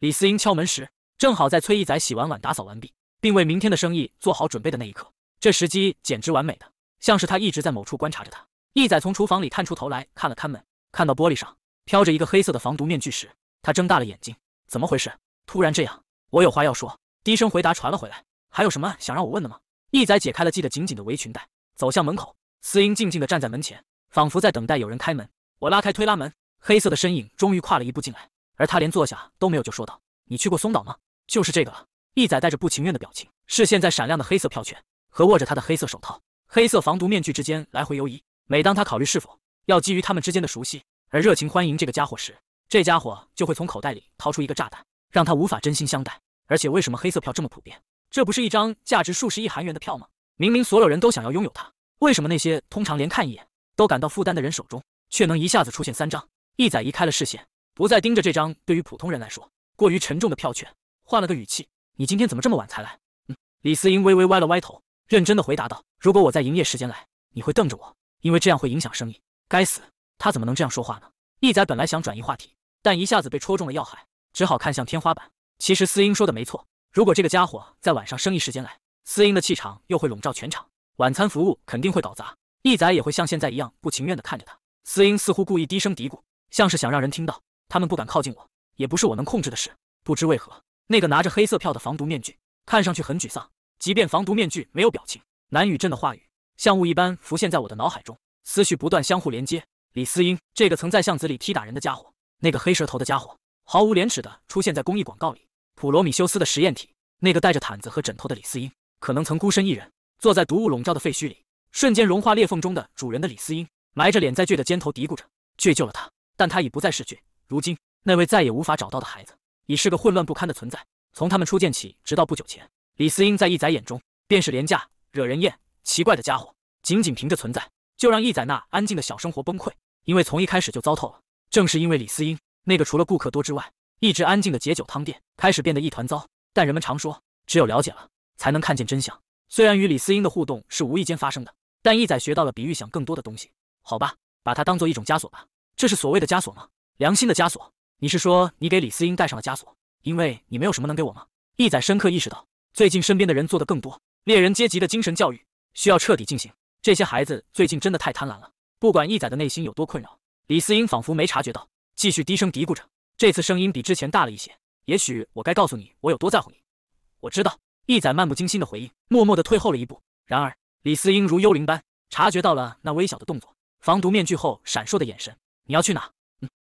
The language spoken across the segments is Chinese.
李思英敲门时，正好在崔义宰洗完碗、打扫完毕，并为明天的生意做好准备的那一刻。这时机简直完美的，像是他一直在某处观察着他。义宰从厨房里探出头来，看了看门，看到玻璃上飘着一个黑色的防毒面具时，他睁大了眼睛：“怎么回事？突然这样？”“我有话要说。”低声回答传了回来。“还有什么想让我问的吗？”义宰解开了系得紧紧的围裙带，走向门口。思英静静地站在门前，仿佛在等待有人开门。我拉开推拉门，黑色的身影终于跨了一步进来。而他连坐下都没有，就说道：“你去过松岛吗？就是这个了。”义仔带着不情愿的表情，视线在闪亮的黑色票券和握着他的黑色手套、黑色防毒面具之间来回游移。每当他考虑是否要基于他们之间的熟悉而热情欢迎这个家伙时，这家伙就会从口袋里掏出一个炸弹，让他无法真心相待。而且，为什么黑色票这么普遍？这不是一张价值数十亿韩元的票吗？明明所有人都想要拥有它，为什么那些通常连看一眼都感到负担的人手中却能一下子出现三张？义仔移开了视线。不再盯着这张对于普通人来说过于沉重的票券，换了个语气：“你今天怎么这么晚才来？”嗯，李思英微微歪了歪头，认真的回答道：“如果我在营业时间来，你会瞪着我，因为这样会影响生意。该死，他怎么能这样说话呢？”义仔本来想转移话题，但一下子被戳中了要害，只好看向天花板。其实思英说的没错，如果这个家伙在晚上生意时间来，思英的气场又会笼罩全场，晚餐服务肯定会搞砸，义仔也会像现在一样不情愿的看着他。思英似乎故意低声嘀咕，像是想让人听到。他们不敢靠近我，也不是我能控制的事。不知为何，那个拿着黑色票的防毒面具看上去很沮丧。即便防毒面具没有表情，南雨镇的话语像雾一般浮现在我的脑海中，思绪不断相互连接。李思英，这个曾在巷子里踢打人的家伙，那个黑舌头的家伙，毫无廉耻地出现在公益广告里。普罗米修斯的实验体，那个带着毯子和枕头的李思英，可能曾孤身一人坐在毒雾笼罩的废墟里，瞬间融化裂缝中的主人的李思英，埋着脸在倔的肩头嘀咕着：“倔救了他，但他已不再是倔。”如今，那位再也无法找到的孩子，已是个混乱不堪的存在。从他们初见起，直到不久前，李思英在义仔眼中便是廉价、惹人厌、奇怪的家伙。仅仅凭着存在，就让义仔那安静的小生活崩溃。因为从一开始就糟透了。正是因为李思英，那个除了顾客多之外一直安静的解酒汤店，开始变得一团糟。但人们常说，只有了解了，才能看见真相。虽然与李思英的互动是无意间发生的，但义仔学到了比预想更多的东西。好吧，把它当做一种枷锁吧。这是所谓的枷锁吗？良心的枷锁？你是说你给李思英戴上了枷锁？因为你没有什么能给我吗？义仔深刻意识到，最近身边的人做的更多。猎人阶级的精神教育需要彻底进行。这些孩子最近真的太贪婪了。不管义仔的内心有多困扰，李思英仿佛没察觉到，继续低声嘀咕着。这次声音比之前大了一些。也许我该告诉你，我有多在乎你。我知道。义仔漫不经心的回应，默默的退后了一步。然而，李思英如幽灵般察觉到了那微小的动作，防毒面具后闪烁的眼神。你要去哪？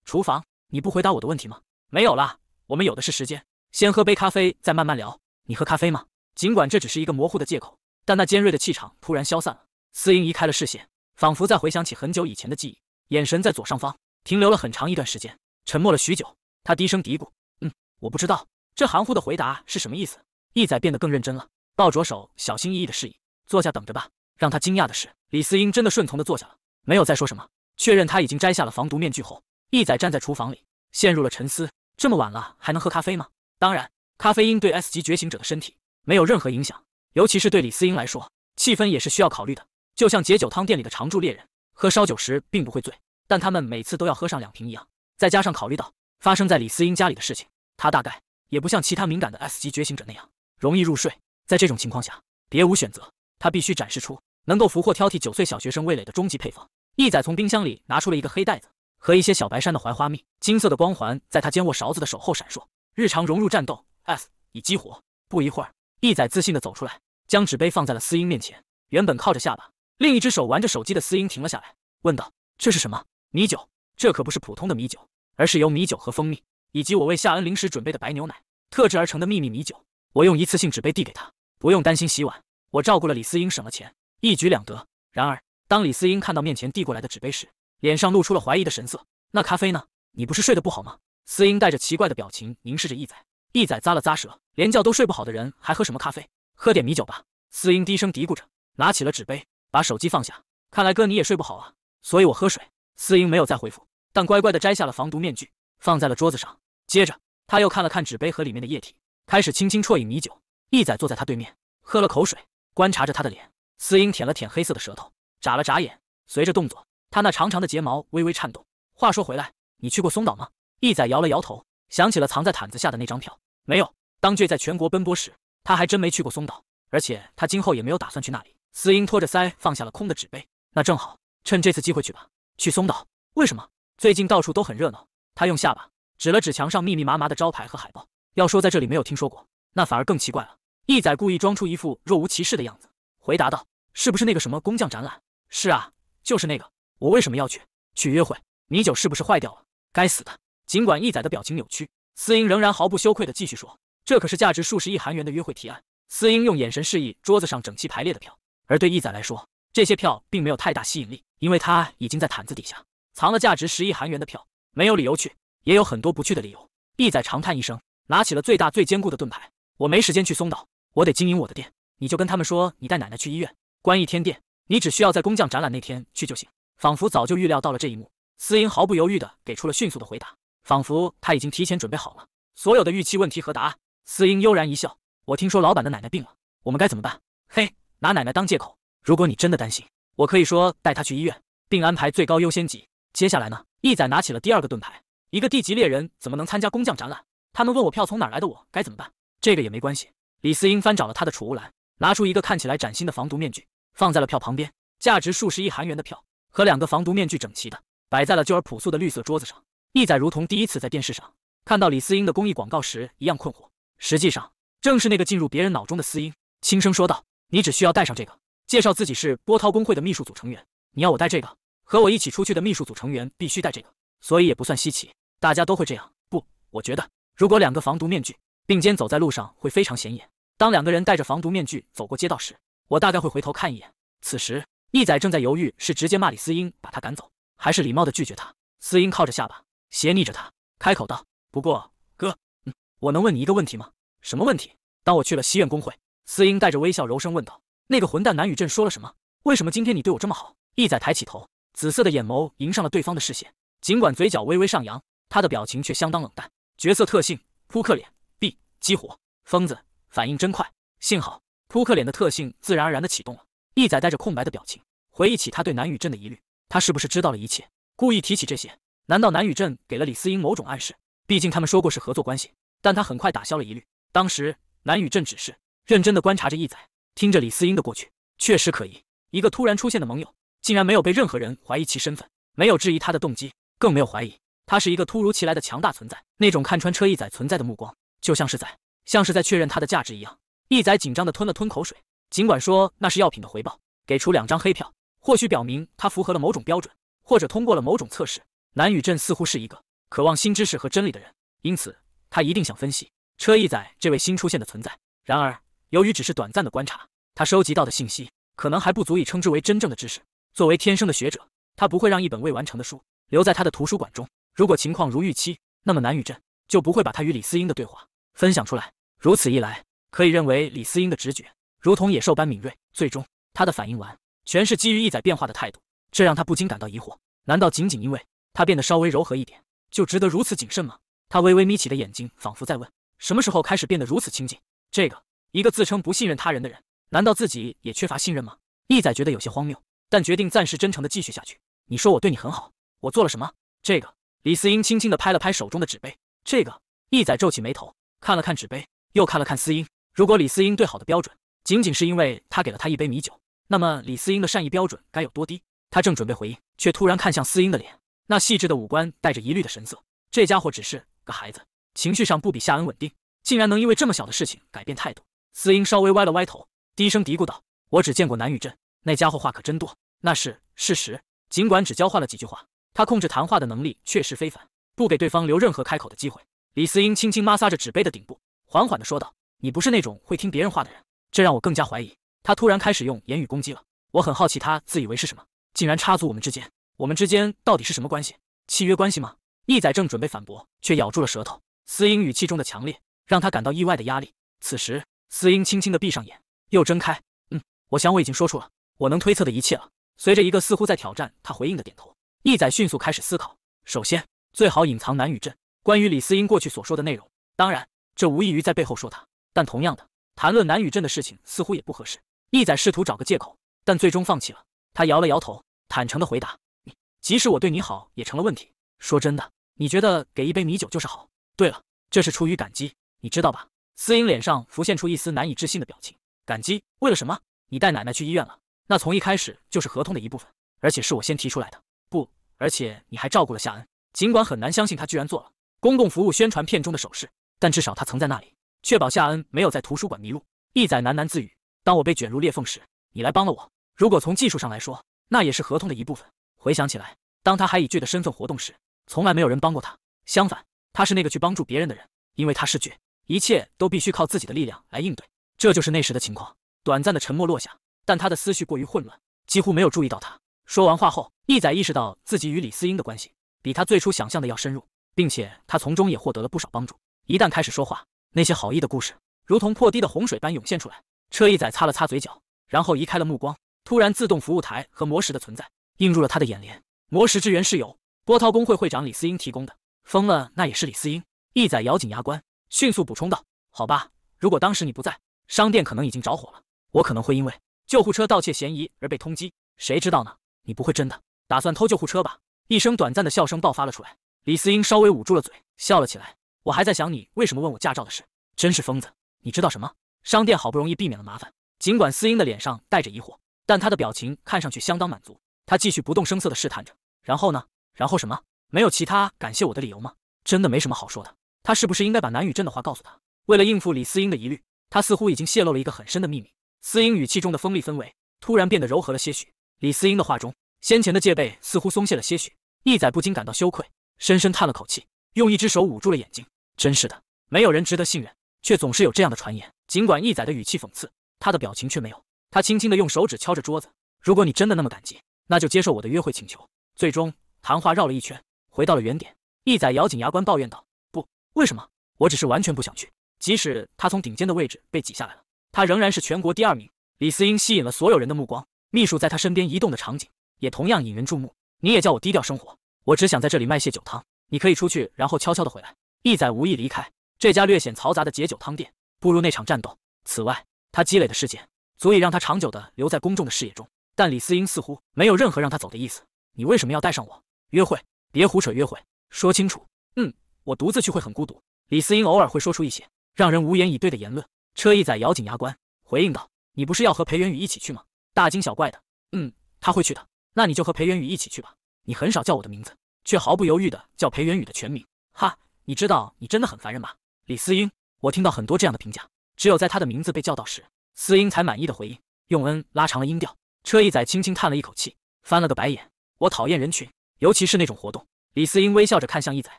厨房，你不回答我的问题吗？没有啦，我们有的是时间，先喝杯咖啡，再慢慢聊。你喝咖啡吗？尽管这只是一个模糊的借口，但那尖锐的气场突然消散了。思英移开了视线，仿佛在回想起很久以前的记忆，眼神在左上方停留了很长一段时间。沉默了许久，他低声嘀咕：“嗯，我不知道。”这含糊的回答是什么意思？义仔变得更认真了，抱着手，小心翼翼的示意：“坐下等着吧。”让他惊讶的是，李思英真的顺从的坐下了，没有再说什么。确认他已经摘下了防毒面具后。一仔站在厨房里，陷入了沉思。这么晚了，还能喝咖啡吗？当然，咖啡因对 S 级觉醒者的身体没有任何影响，尤其是对李思英来说，气氛也是需要考虑的。就像解酒汤店里的常驻猎人喝烧酒时并不会醉，但他们每次都要喝上两瓶一样。再加上考虑到发生在李思英家里的事情，他大概也不像其他敏感的 S 级觉醒者那样容易入睡。在这种情况下，别无选择，他必须展示出能够俘获挑剔九岁小学生味蕾的终极配方。一仔从冰箱里拿出了一个黑袋子。和一些小白山的槐花蜜，金色的光环在他肩握勺子的手后闪烁。日常融入战斗 S 已激活。不一会儿，易仔自信地走出来，将纸杯放在了思英面前。原本靠着下巴，另一只手玩着手机的思英停了下来，问道：“这是什么米酒？这可不是普通的米酒，而是由米酒和蜂蜜以及我为夏恩临时准备的白牛奶特制而成的秘密米酒。”我用一次性纸杯递给他，不用担心洗碗，我照顾了李思英，省了钱，一举两得。然而，当李思英看到面前递过来的纸杯时，脸上露出了怀疑的神色。那咖啡呢？你不是睡得不好吗？司英带着奇怪的表情凝视着义仔。义仔咂了咂舌，连觉都睡不好的人还喝什么咖啡？喝点米酒吧。司英低声嘀咕着，拿起了纸杯，把手机放下。看来哥你也睡不好啊，所以我喝水。司英没有再回复，但乖乖的摘下了防毒面具，放在了桌子上。接着他又看了看纸杯和里面的液体，开始轻轻啜饮米酒。义仔坐在他对面，喝了口水，观察着他的脸。司英舔了舔黑色的舌头，眨了眨眼，随着动作。他那长长的睫毛微微颤动。话说回来，你去过松岛吗？义仔摇了摇头，想起了藏在毯子下的那张票，没有。当倔在全国奔波时，他还真没去过松岛，而且他今后也没有打算去那里。司英托着腮，放下了空的纸杯。那正好，趁这次机会去吧。去松岛？为什么？最近到处都很热闹。他用下巴指了指墙上密密麻麻的招牌和海报。要说在这里没有听说过，那反而更奇怪了。义仔故意装出一副若无其事的样子，回答道：“是不是那个什么工匠展览？”“是啊，就是那个。”我为什么要去去约会？米酒是不是坏掉了？该死的！尽管一仔的表情扭曲，思英仍然毫不羞愧地继续说：“这可是价值数十亿韩元的约会提案。”思英用眼神示意桌子上整齐排列的票，而对一仔来说，这些票并没有太大吸引力，因为他已经在毯子底下藏了价值十亿韩元的票，没有理由去，也有很多不去的理由。一仔长叹一声，拿起了最大最坚固的盾牌：“我没时间去松岛，我得经营我的店。你就跟他们说，你带奶奶去医院关一天店，你只需要在工匠展览那天去就行。”仿佛早就预料到了这一幕，思英毫不犹豫地给出了迅速的回答，仿佛他已经提前准备好了所有的预期问题和答案。思英悠然一笑：“我听说老板的奶奶病了，我们该怎么办？”“嘿，拿奶奶当借口。如果你真的担心，我可以说带她去医院，并安排最高优先级。接下来呢？”义仔拿起了第二个盾牌：“一个地级猎人怎么能参加工匠展览？他们问我票从哪儿来的，我该怎么办？这个也没关系。”李思英翻找了他的储物栏，拿出一个看起来崭新的防毒面具，放在了票旁边，价值数十亿韩元的票。和两个防毒面具整齐的摆在了就而朴素的绿色桌子上。一仔如同第一次在电视上看到李思英的公益广告时一样困惑。实际上，正是那个进入别人脑中的思英轻声说道：“你只需要戴上这个，介绍自己是波涛工会的秘书组成员。你要我戴这个，和我一起出去的秘书组成员必须戴这个，所以也不算稀奇。大家都会这样。”不，我觉得，如果两个防毒面具并肩走在路上会非常显眼。当两个人戴着防毒面具走过街道时，我大概会回头看一眼。此时。一仔正在犹豫，是直接骂李思英把他赶走，还是礼貌地拒绝他。思英靠着下巴，斜睨着他，开口道：“不过，哥，嗯，我能问你一个问题吗？什么问题？”当我去了西苑公会，思英带着微笑，柔声问道：“那个混蛋南宇镇说了什么？为什么今天你对我这么好？”一仔抬起头，紫色的眼眸迎上了对方的视线，尽管嘴角微微上扬，他的表情却相当冷淡。角色特性：扑克脸 B 激活。疯子反应真快，幸好扑克脸的特性自然而然地启动了。一仔带着空白的表情，回忆起他对南宇镇的疑虑：他是不是知道了一切，故意提起这些？难道南宇镇给了李思英某种暗示？毕竟他们说过是合作关系。但他很快打消了疑虑。当时南宇镇只是认真的观察着一仔，听着李思英的过去，确实可疑。一个突然出现的盟友，竟然没有被任何人怀疑其身份，没有质疑他的动机，更没有怀疑他是一个突如其来的强大存在。那种看穿车一仔存在的目光，就像是在像是在确认他的价值一样。一仔紧张的吞了吞口水。尽管说那是药品的回报，给出两张黑票，或许表明他符合了某种标准，或者通过了某种测试。南宇镇似乎是一个渴望新知识和真理的人，因此他一定想分析车一载这位新出现的存在。然而，由于只是短暂的观察，他收集到的信息可能还不足以称之为真正的知识。作为天生的学者，他不会让一本未完成的书留在他的图书馆中。如果情况如预期，那么南宇镇就不会把他与李思英的对话分享出来。如此一来，可以认为李思英的直觉。如同野兽般敏锐，最终他的反应完，全是基于一仔变化的态度，这让他不禁感到疑惑：难道仅仅因为他变得稍微柔和一点，就值得如此谨慎吗？他微微眯起的眼睛仿佛在问：什么时候开始变得如此亲近？这个一个自称不信任他人的人，难道自己也缺乏信任吗？一仔觉得有些荒谬，但决定暂时真诚的继续下去。你说我对你很好，我做了什么？这个李思英轻轻的拍了拍手中的纸杯，这个一仔皱起眉头，看了看纸杯，又看了看思英。如果李思英对好的标准。仅仅是因为他给了他一杯米酒，那么李思英的善意标准该有多低？他正准备回应，却突然看向思英的脸，那细致的五官带着疑虑的神色。这家伙只是个孩子，情绪上不比夏恩稳定，竟然能因为这么小的事情改变态度。思英稍微歪了歪头，低声嘀咕道：“我只见过南雨镇那家伙话可真多，那是事实。尽管只交换了几句话，他控制谈话的能力确实非凡，不给对方留任何开口的机会。”李思英轻轻抹挲着纸杯的顶部，缓缓地说道：“你不是那种会听别人话的人。”这让我更加怀疑，他突然开始用言语攻击了。我很好奇，他自以为是什么，竟然插足我们之间？我们之间到底是什么关系？契约关系吗？义仔正准备反驳，却咬住了舌头。司音语气中的强烈，让他感到意外的压力。此时，司音轻轻地闭上眼，又睁开。嗯，我想我已经说出了我能推测的一切了。随着一个似乎在挑战他回应的点头，义仔迅速开始思考。首先，最好隐藏南语镇关于李司音过去所说的内容，当然，这无异于在背后说他。但同样的。谈论南雨镇的事情似乎也不合适。义仔试图找个借口，但最终放弃了。他摇了摇头，坦诚的回答：“你即使我对你好，也成了问题。说真的，你觉得给一杯米酒就是好？对了，这是出于感激，你知道吧？”思颖脸上浮现出一丝难以置信的表情：“感激为了什么？你带奶奶去医院了？那从一开始就是合同的一部分，而且是我先提出来的。不，而且你还照顾了夏恩，尽管很难相信他居然做了公共服务宣传片中的手势，但至少他曾在那里。”确保夏恩没有在图书馆迷路。义仔喃喃自语：“当我被卷入裂缝时，你来帮了我。如果从技术上来说，那也是合同的一部分。”回想起来，当他还以巨的身份活动时，从来没有人帮过他。相反，他是那个去帮助别人的人，因为他是巨，一切都必须靠自己的力量来应对。这就是那时的情况。短暂的沉默落下，但他的思绪过于混乱，几乎没有注意到他。说完话后，义仔意识到自己与李思英的关系比他最初想象的要深入，并且他从中也获得了不少帮助。一旦开始说话。那些好意的故事，如同破堤的洪水般涌现出来。车一仔擦了擦嘴角，然后移开了目光。突然，自动服务台和魔石的存在映入了他的眼帘。魔石之源是由波涛工会会长李思英提供的。疯了，那也是李思英！一仔咬紧牙关，迅速补充道：“好吧，如果当时你不在，商店可能已经着火了，我可能会因为救护车盗窃嫌疑而被通缉。谁知道呢？你不会真的打算偷救护车吧？”一声短暂的笑声爆发了出来。李思英稍微捂住了嘴，笑了起来。我还在想你为什么问我驾照的事，真是疯子！你知道什么？商店好不容易避免了麻烦。尽管司英的脸上带着疑惑，但她的表情看上去相当满足。她继续不动声色地试探着。然后呢？然后什么？没有其他感谢我的理由吗？真的没什么好说的。他是不是应该把南雨镇的话告诉他？为了应付李思英的疑虑，他似乎已经泄露了一个很深的秘密。司英语气中的锋利氛围突然变得柔和了些许。李思英的话中，先前的戒备似乎松懈了些许。一仔不禁感到羞愧，深深叹了口气，用一只手捂住了眼睛。真是的，没有人值得信任，却总是有这样的传言。尽管一仔的语气讽刺，他的表情却没有。他轻轻的用手指敲着桌子。如果你真的那么感激，那就接受我的约会请求。最终，谈话绕了一圈，回到了原点。一仔咬紧牙关抱怨道：“不，为什么？我只是完全不想去。即使他从顶尖的位置被挤下来了，他仍然是全国第二名。”李思英吸引了所有人的目光，秘书在他身边移动的场景也同样引人注目。你也叫我低调生活，我只想在这里卖蟹酒汤。你可以出去，然后悄悄的回来。一仔无意离开这家略显嘈杂的解酒汤店，步入那场战斗。此外，他积累的事件足以让他长久的留在公众的视野中。但李思英似乎没有任何让他走的意思。你为什么要带上我？约会？别胡扯！约会，说清楚。嗯，我独自去会很孤独。李思英偶尔会说出一些让人无言以对的言论。车一仔咬紧牙关回应道：“你不是要和裴元宇一起去吗？大惊小怪的。”嗯，他会去的。那你就和裴元宇一起去吧。你很少叫我的名字，却毫不犹豫的叫裴元宇的全名。哈。你知道你真的很烦人吗，李思英？我听到很多这样的评价。只有在她的名字被叫到时，思英才满意的回应。用恩拉长了音调。车一仔轻轻叹了一口气，翻了个白眼。我讨厌人群，尤其是那种活动。李思英微笑着看向一仔，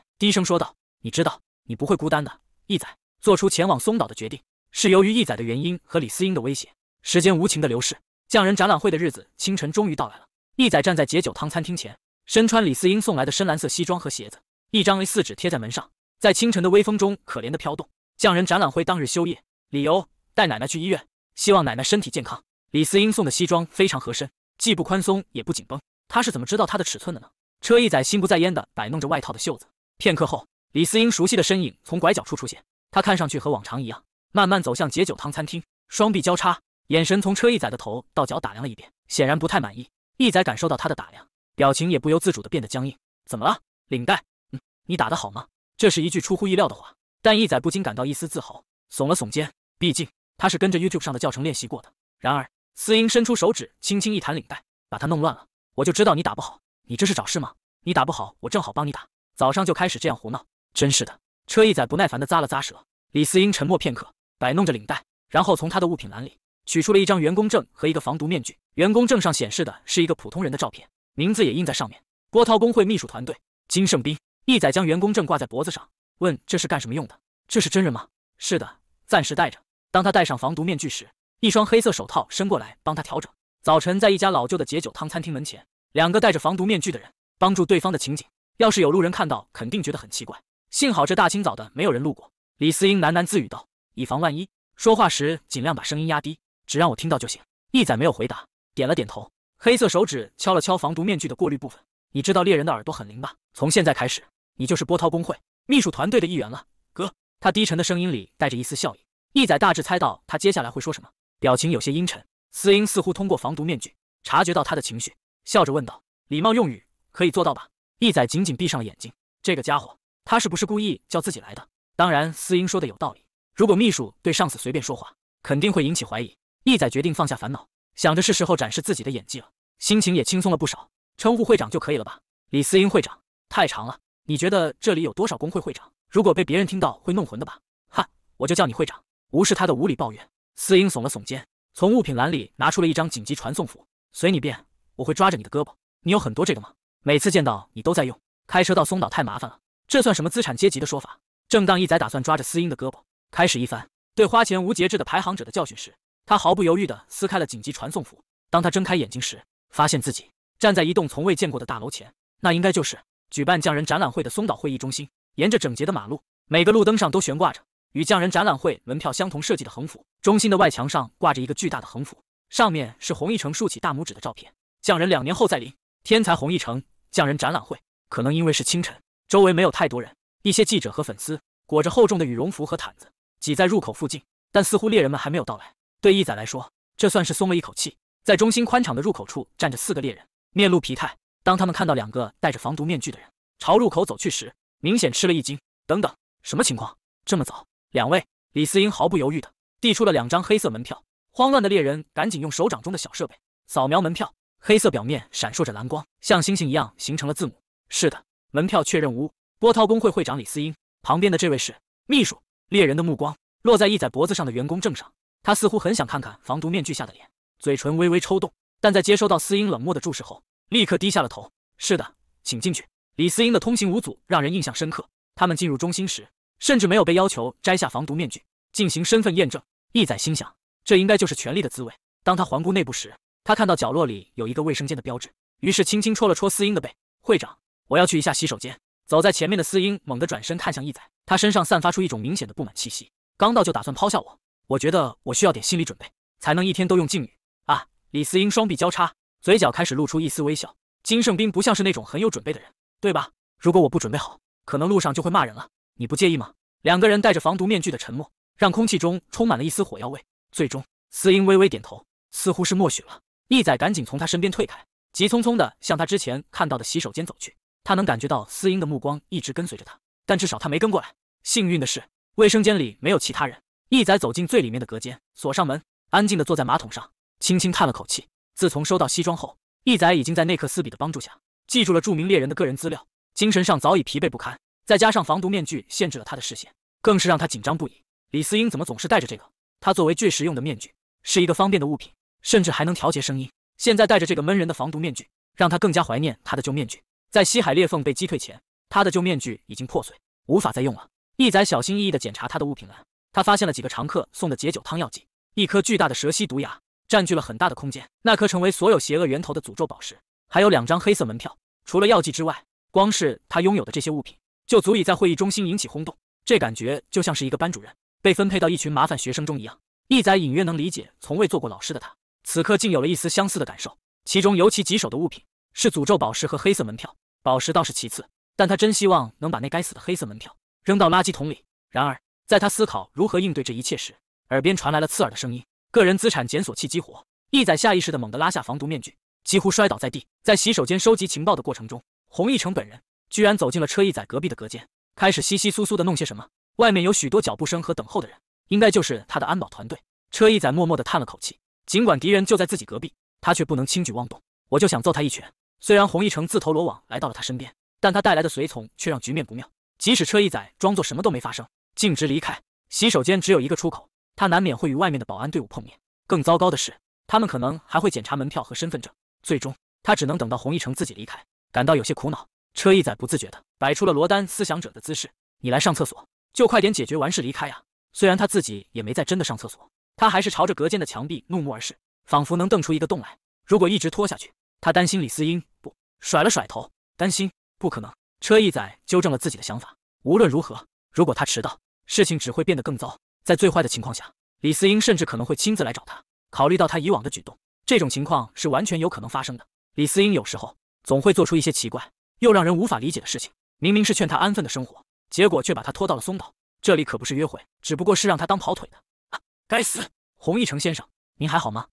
低声说道：“你知道你不会孤单的。”一仔做出前往松岛的决定，是由于一仔的原因和李思英的威胁。时间无情的流逝，匠人展览会的日子清晨终于到来了。一仔站在解酒汤餐厅前，身穿李思英送来的深蓝色西装和鞋子，一张 A 四纸贴在门上。在清晨的微风中，可怜的飘动。匠人展览会当日休业，理由带奶奶去医院，希望奶奶身体健康。李思英送的西装非常合身，既不宽松也不紧绷。他是怎么知道他的尺寸的呢？车一仔心不在焉的摆弄着外套的袖子。片刻后，李思英熟悉的身影从拐角处出现，他看上去和往常一样，慢慢走向解酒汤餐厅，双臂交叉，眼神从车一仔的头到脚打量了一遍，显然不太满意。一仔感受到他的打量，表情也不由自主的变得僵硬。怎么了？领带，嗯，你打的好吗？这是一句出乎意料的话，但一仔不禁感到一丝自豪，耸了耸肩。毕竟他是跟着 YouTube 上的教程练习过的。然而，思英伸出手指，轻轻一弹领带，把他弄乱了。我就知道你打不好，你这是找事吗？你打不好，我正好帮你打。早上就开始这样胡闹，真是的！车一仔不耐烦地咂了咂舌。李思英沉默片刻，摆弄着领带，然后从他的物品栏里取出了一张员工证和一个防毒面具。员工证上显示的是一个普通人的照片，名字也印在上面。波涛工会秘书团队金胜斌。一仔将员工证挂在脖子上，问：“这是干什么用的？这是真人吗？”“是的，暂时戴着。”当他戴上防毒面具时，一双黑色手套伸过来帮他调整。早晨，在一家老旧的解酒汤餐厅门前，两个戴着防毒面具的人帮助对方的情景，要是有路人看到，肯定觉得很奇怪。幸好这大清早的，没有人路过。李思英喃喃自语道：“以防万一。”说话时尽量把声音压低，只让我听到就行。一仔没有回答，点了点头。黑色手指敲了敲防毒面具的过滤部分。你知道猎人的耳朵很灵吧？从现在开始，你就是波涛工会秘书团队的一员了，哥。他低沉的声音里带着一丝笑意。一仔大致猜到他接下来会说什么，表情有些阴沉。司英似乎通过防毒面具察觉到他的情绪，笑着问道：“礼貌用语可以做到吧？”一仔紧紧闭上了眼睛。这个家伙，他是不是故意叫自己来的？当然，司英说的有道理。如果秘书对上司随便说话，肯定会引起怀疑。一仔决定放下烦恼，想着是时候展示自己的演技了，心情也轻松了不少。称呼会长就可以了吧？李思英会长太长了，你觉得这里有多少工会会长？如果被别人听到会弄混的吧。哈，我就叫你会长。无视他的无理抱怨，思英耸了耸肩，从物品栏里拿出了一张紧急传送符，随你便。我会抓着你的胳膊。你有很多这个吗？每次见到你都在用。开车到松岛太麻烦了，这算什么资产阶级的说法？正当一仔打算抓着思英的胳膊，开始一番对花钱无节制的排行者的教训时，他毫不犹豫地撕开了紧急传送符。当他睁开眼睛时，发现自己。站在一栋从未见过的大楼前，那应该就是举办匠人展览会的松岛会议中心。沿着整洁的马路，每个路灯上都悬挂着与匠人展览会门票相同设计的横幅。中心的外墙上挂着一个巨大的横幅，上面是洪一成竖起大拇指的照片。匠人两年后再临天才洪一成，匠人展览会。可能因为是清晨，周围没有太多人，一些记者和粉丝裹着厚重的羽绒服和毯子挤在入口附近，但似乎猎人们还没有到来。对一仔来说，这算是松了一口气。在中心宽敞的入口处站着四个猎人。面露疲态。当他们看到两个戴着防毒面具的人朝入口走去时，明显吃了一惊。等等，什么情况？这么早？两位，李思英毫不犹豫的递出了两张黑色门票。慌乱的猎人赶紧用手掌中的小设备扫描门票，黑色表面闪烁着蓝光，像星星一样形成了字母。是的，门票确认无误。波涛工会会长李思英旁边的这位是秘书。猎人的目光落在义仔脖子上的员工证上，他似乎很想看看防毒面具下的脸，嘴唇微微抽动。但在接收到司音冷漠的注视后，立刻低下了头。是的，请进去。李司音的通行无阻让人印象深刻。他们进入中心时，甚至没有被要求摘下防毒面具进行身份验证。义仔心想，这应该就是权力的滋味。当他环顾内部时，他看到角落里有一个卫生间的标志，于是轻轻戳了戳司音的背。会长，我要去一下洗手间。走在前面的司音猛地转身看向义仔，他身上散发出一种明显的不满气息。刚到就打算抛下我，我觉得我需要点心理准备，才能一天都用敬语啊。李思英双臂交叉，嘴角开始露出一丝微笑。金胜兵不像是那种很有准备的人，对吧？如果我不准备好，可能路上就会骂人了。你不介意吗？两个人戴着防毒面具的沉默，让空气中充满了一丝火药味。最终，思英微微点头，似乎是默许了。一仔赶紧从他身边退开，急匆匆地向他之前看到的洗手间走去。他能感觉到思英的目光一直跟随着他，但至少他没跟过来。幸运的是，卫生间里没有其他人。一仔走进最里面的隔间，锁上门，安静地坐在马桶上。轻轻叹了口气。自从收到西装后，义仔已经在内克斯比的帮助下记住了著名猎人的个人资料，精神上早已疲惫不堪。再加上防毒面具限制了他的视线，更是让他紧张不已。李思英怎么总是戴着这个？他作为最实用的面具，是一个方便的物品，甚至还能调节声音。现在戴着这个闷人的防毒面具，让他更加怀念他的旧面具。在西海裂缝被击退前，他的旧面具已经破碎，无法再用了。义仔小心翼翼地检查他的物品栏，他发现了几个常客送的解酒汤药剂，一颗巨大的蛇蜥毒牙。占据了很大的空间，那颗成为所有邪恶源头的诅咒宝石，还有两张黑色门票。除了药剂之外，光是他拥有的这些物品，就足以在会议中心引起轰动。这感觉就像是一个班主任被分配到一群麻烦学生中一样。一仔隐约能理解，从未做过老师的他，此刻竟有了一丝相似的感受。其中尤其棘手的物品是诅咒宝石和黑色门票，宝石倒是其次，但他真希望能把那该死的黑色门票扔到垃圾桶里。然而，在他思考如何应对这一切时，耳边传来了刺耳的声音。个人资产检索器激活，一仔下意识的猛地拉下防毒面具，几乎摔倒在地。在洗手间收集情报的过程中，洪一成本人居然走进了车一仔隔壁的隔间，开始窸窸窣窣的弄些什么。外面有许多脚步声和等候的人，应该就是他的安保团队。车一仔默默地叹了口气，尽管敌人就在自己隔壁，他却不能轻举妄动。我就想揍他一拳。虽然洪一成自投罗网来到了他身边，但他带来的随从却让局面不妙。即使车一仔装作什么都没发生，径直离开洗手间，只有一个出口。他难免会与外面的保安队伍碰面，更糟糕的是，他们可能还会检查门票和身份证。最终，他只能等到洪一成自己离开，感到有些苦恼。车一仔不自觉地摆出了罗丹思想者的姿势：“你来上厕所，就快点解决完事离开啊！”虽然他自己也没在真的上厕所，他还是朝着隔间的墙壁怒目而视，仿佛能瞪出一个洞来。如果一直拖下去，他担心李思英不甩了甩头，担心不可能。车一仔纠正了自己的想法：无论如何，如果他迟到，事情只会变得更糟。在最坏的情况下，李思英甚至可能会亲自来找他。考虑到他以往的举动，这种情况是完全有可能发生的。李思英有时候总会做出一些奇怪又让人无法理解的事情。明明是劝他安分的生活，结果却把他拖到了松岛。这里可不是约会，只不过是让他当跑腿的。该死！洪一成先生，您还好吗？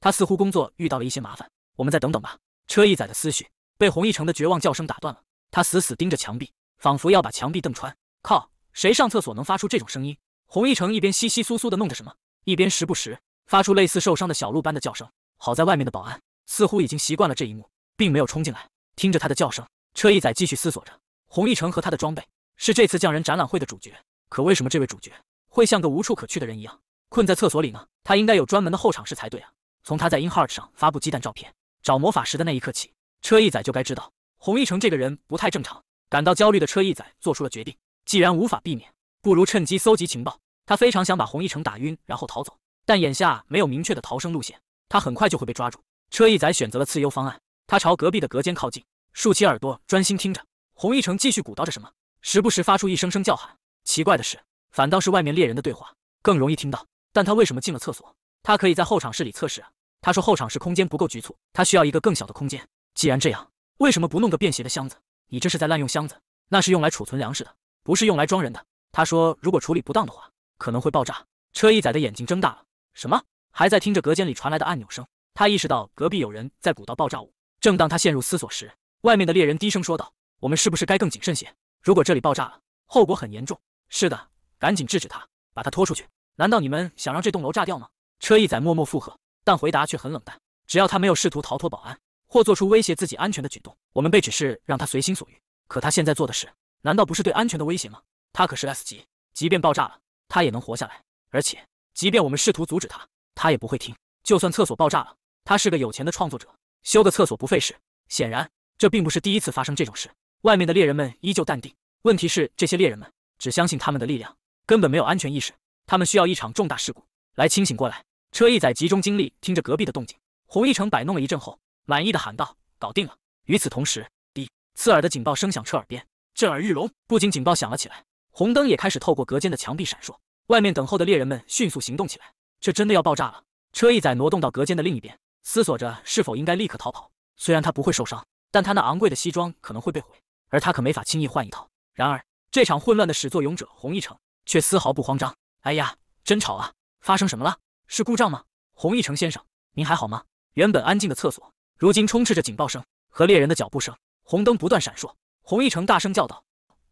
他似乎工作遇到了一些麻烦，我们再等等吧。车一载的思绪被洪一成的绝望叫声打断了。他死死盯着墙壁，仿佛要把墙壁瞪穿。靠！谁上厕所能发出这种声音？洪一诚一边窸窸窣窣的弄着什么，一边时不时发出类似受伤的小鹿般的叫声。好在外面的保安似乎已经习惯了这一幕，并没有冲进来。听着他的叫声，车一仔继续思索着：洪一诚和他的装备是这次匠人展览会的主角，可为什么这位主角会像个无处可去的人一样困在厕所里呢？他应该有专门的候场室才对啊！从他在 InHeart 上发布鸡蛋照片、找魔法石的那一刻起，车一仔就该知道洪一诚这个人不太正常。感到焦虑的车一仔做出了决定：既然无法避免，不如趁机搜集情报。他非常想把洪一成打晕，然后逃走，但眼下没有明确的逃生路线，他很快就会被抓住。车一仔选择了次优方案，他朝隔壁的隔间靠近，竖起耳朵专心听着洪一成继续鼓捣着什么，时不时发出一声声叫喊。奇怪的是，反倒是外面猎人的对话更容易听到。但他为什么进了厕所？他可以在后场室里测试啊。他说后场室空间不够局促，他需要一个更小的空间。既然这样，为什么不弄个便携的箱子？你这是在滥用箱子，那是用来储存粮食的，不是用来装人的。他说如果处理不当的话。可能会爆炸。车一仔的眼睛睁大了，什么？还在听着隔间里传来的按钮声。他意识到隔壁有人在鼓捣爆炸物。正当他陷入思索时，外面的猎人低声说道：“我们是不是该更谨慎些？如果这里爆炸了，后果很严重。”“是的，赶紧制止他，把他拖出去。”“难道你们想让这栋楼炸掉吗？”车一仔默默附和，但回答却很冷淡：“只要他没有试图逃脱保安，或做出威胁自己安全的举动，我们被指示让他随心所欲。可他现在做的事，难道不是对安全的威胁吗？他可是 S 级，即便爆炸了。”他也能活下来，而且，即便我们试图阻止他，他也不会听。就算厕所爆炸了，他是个有钱的创作者，修个厕所不费事。显然，这并不是第一次发生这种事。外面的猎人们依旧淡定。问题是，这些猎人们只相信他们的力量，根本没有安全意识。他们需要一场重大事故来清醒过来。车一仔集中精力听着隔壁的动静，洪一成摆弄了一阵后，满意的喊道：“搞定了。”与此同时，滴，刺耳的警报声响彻耳边，震耳欲聋。不仅警报响了起来。红灯也开始透过隔间的墙壁闪烁，外面等候的猎人们迅速行动起来。这真的要爆炸了！车一载挪动到隔间的另一边，思索着是否应该立刻逃跑。虽然他不会受伤，但他那昂贵的西装可能会被毁，而他可没法轻易换一套。然而，这场混乱的始作俑者红一城却丝毫不慌张。哎呀，真吵啊！发生什么了？是故障吗？红一城先生，您还好吗？原本安静的厕所，如今充斥着警报声和猎人的脚步声。红灯不断闪烁，红一城大声叫道：“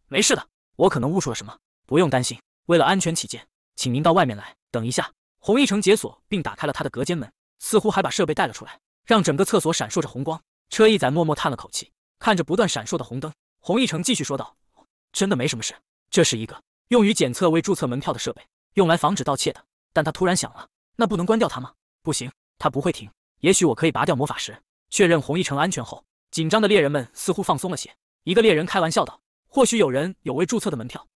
没事的。”我可能误触了什么，不用担心。为了安全起见，请您到外面来等一下。洪一城解锁并打开了他的隔间门，似乎还把设备带了出来，让整个厕所闪烁着红光。车一仔默默叹了口气，看着不断闪烁的红灯。洪一城继续说道：“真的没什么事，这是一个用于检测未注册门票的设备，用来防止盗窃的。但他突然响了，那不能关掉它吗？不行，它不会停。也许我可以拔掉魔法石。确认洪一城安全后，紧张的猎人们似乎放松了些。一个猎人开玩笑道。”或许有人有未注册的门票，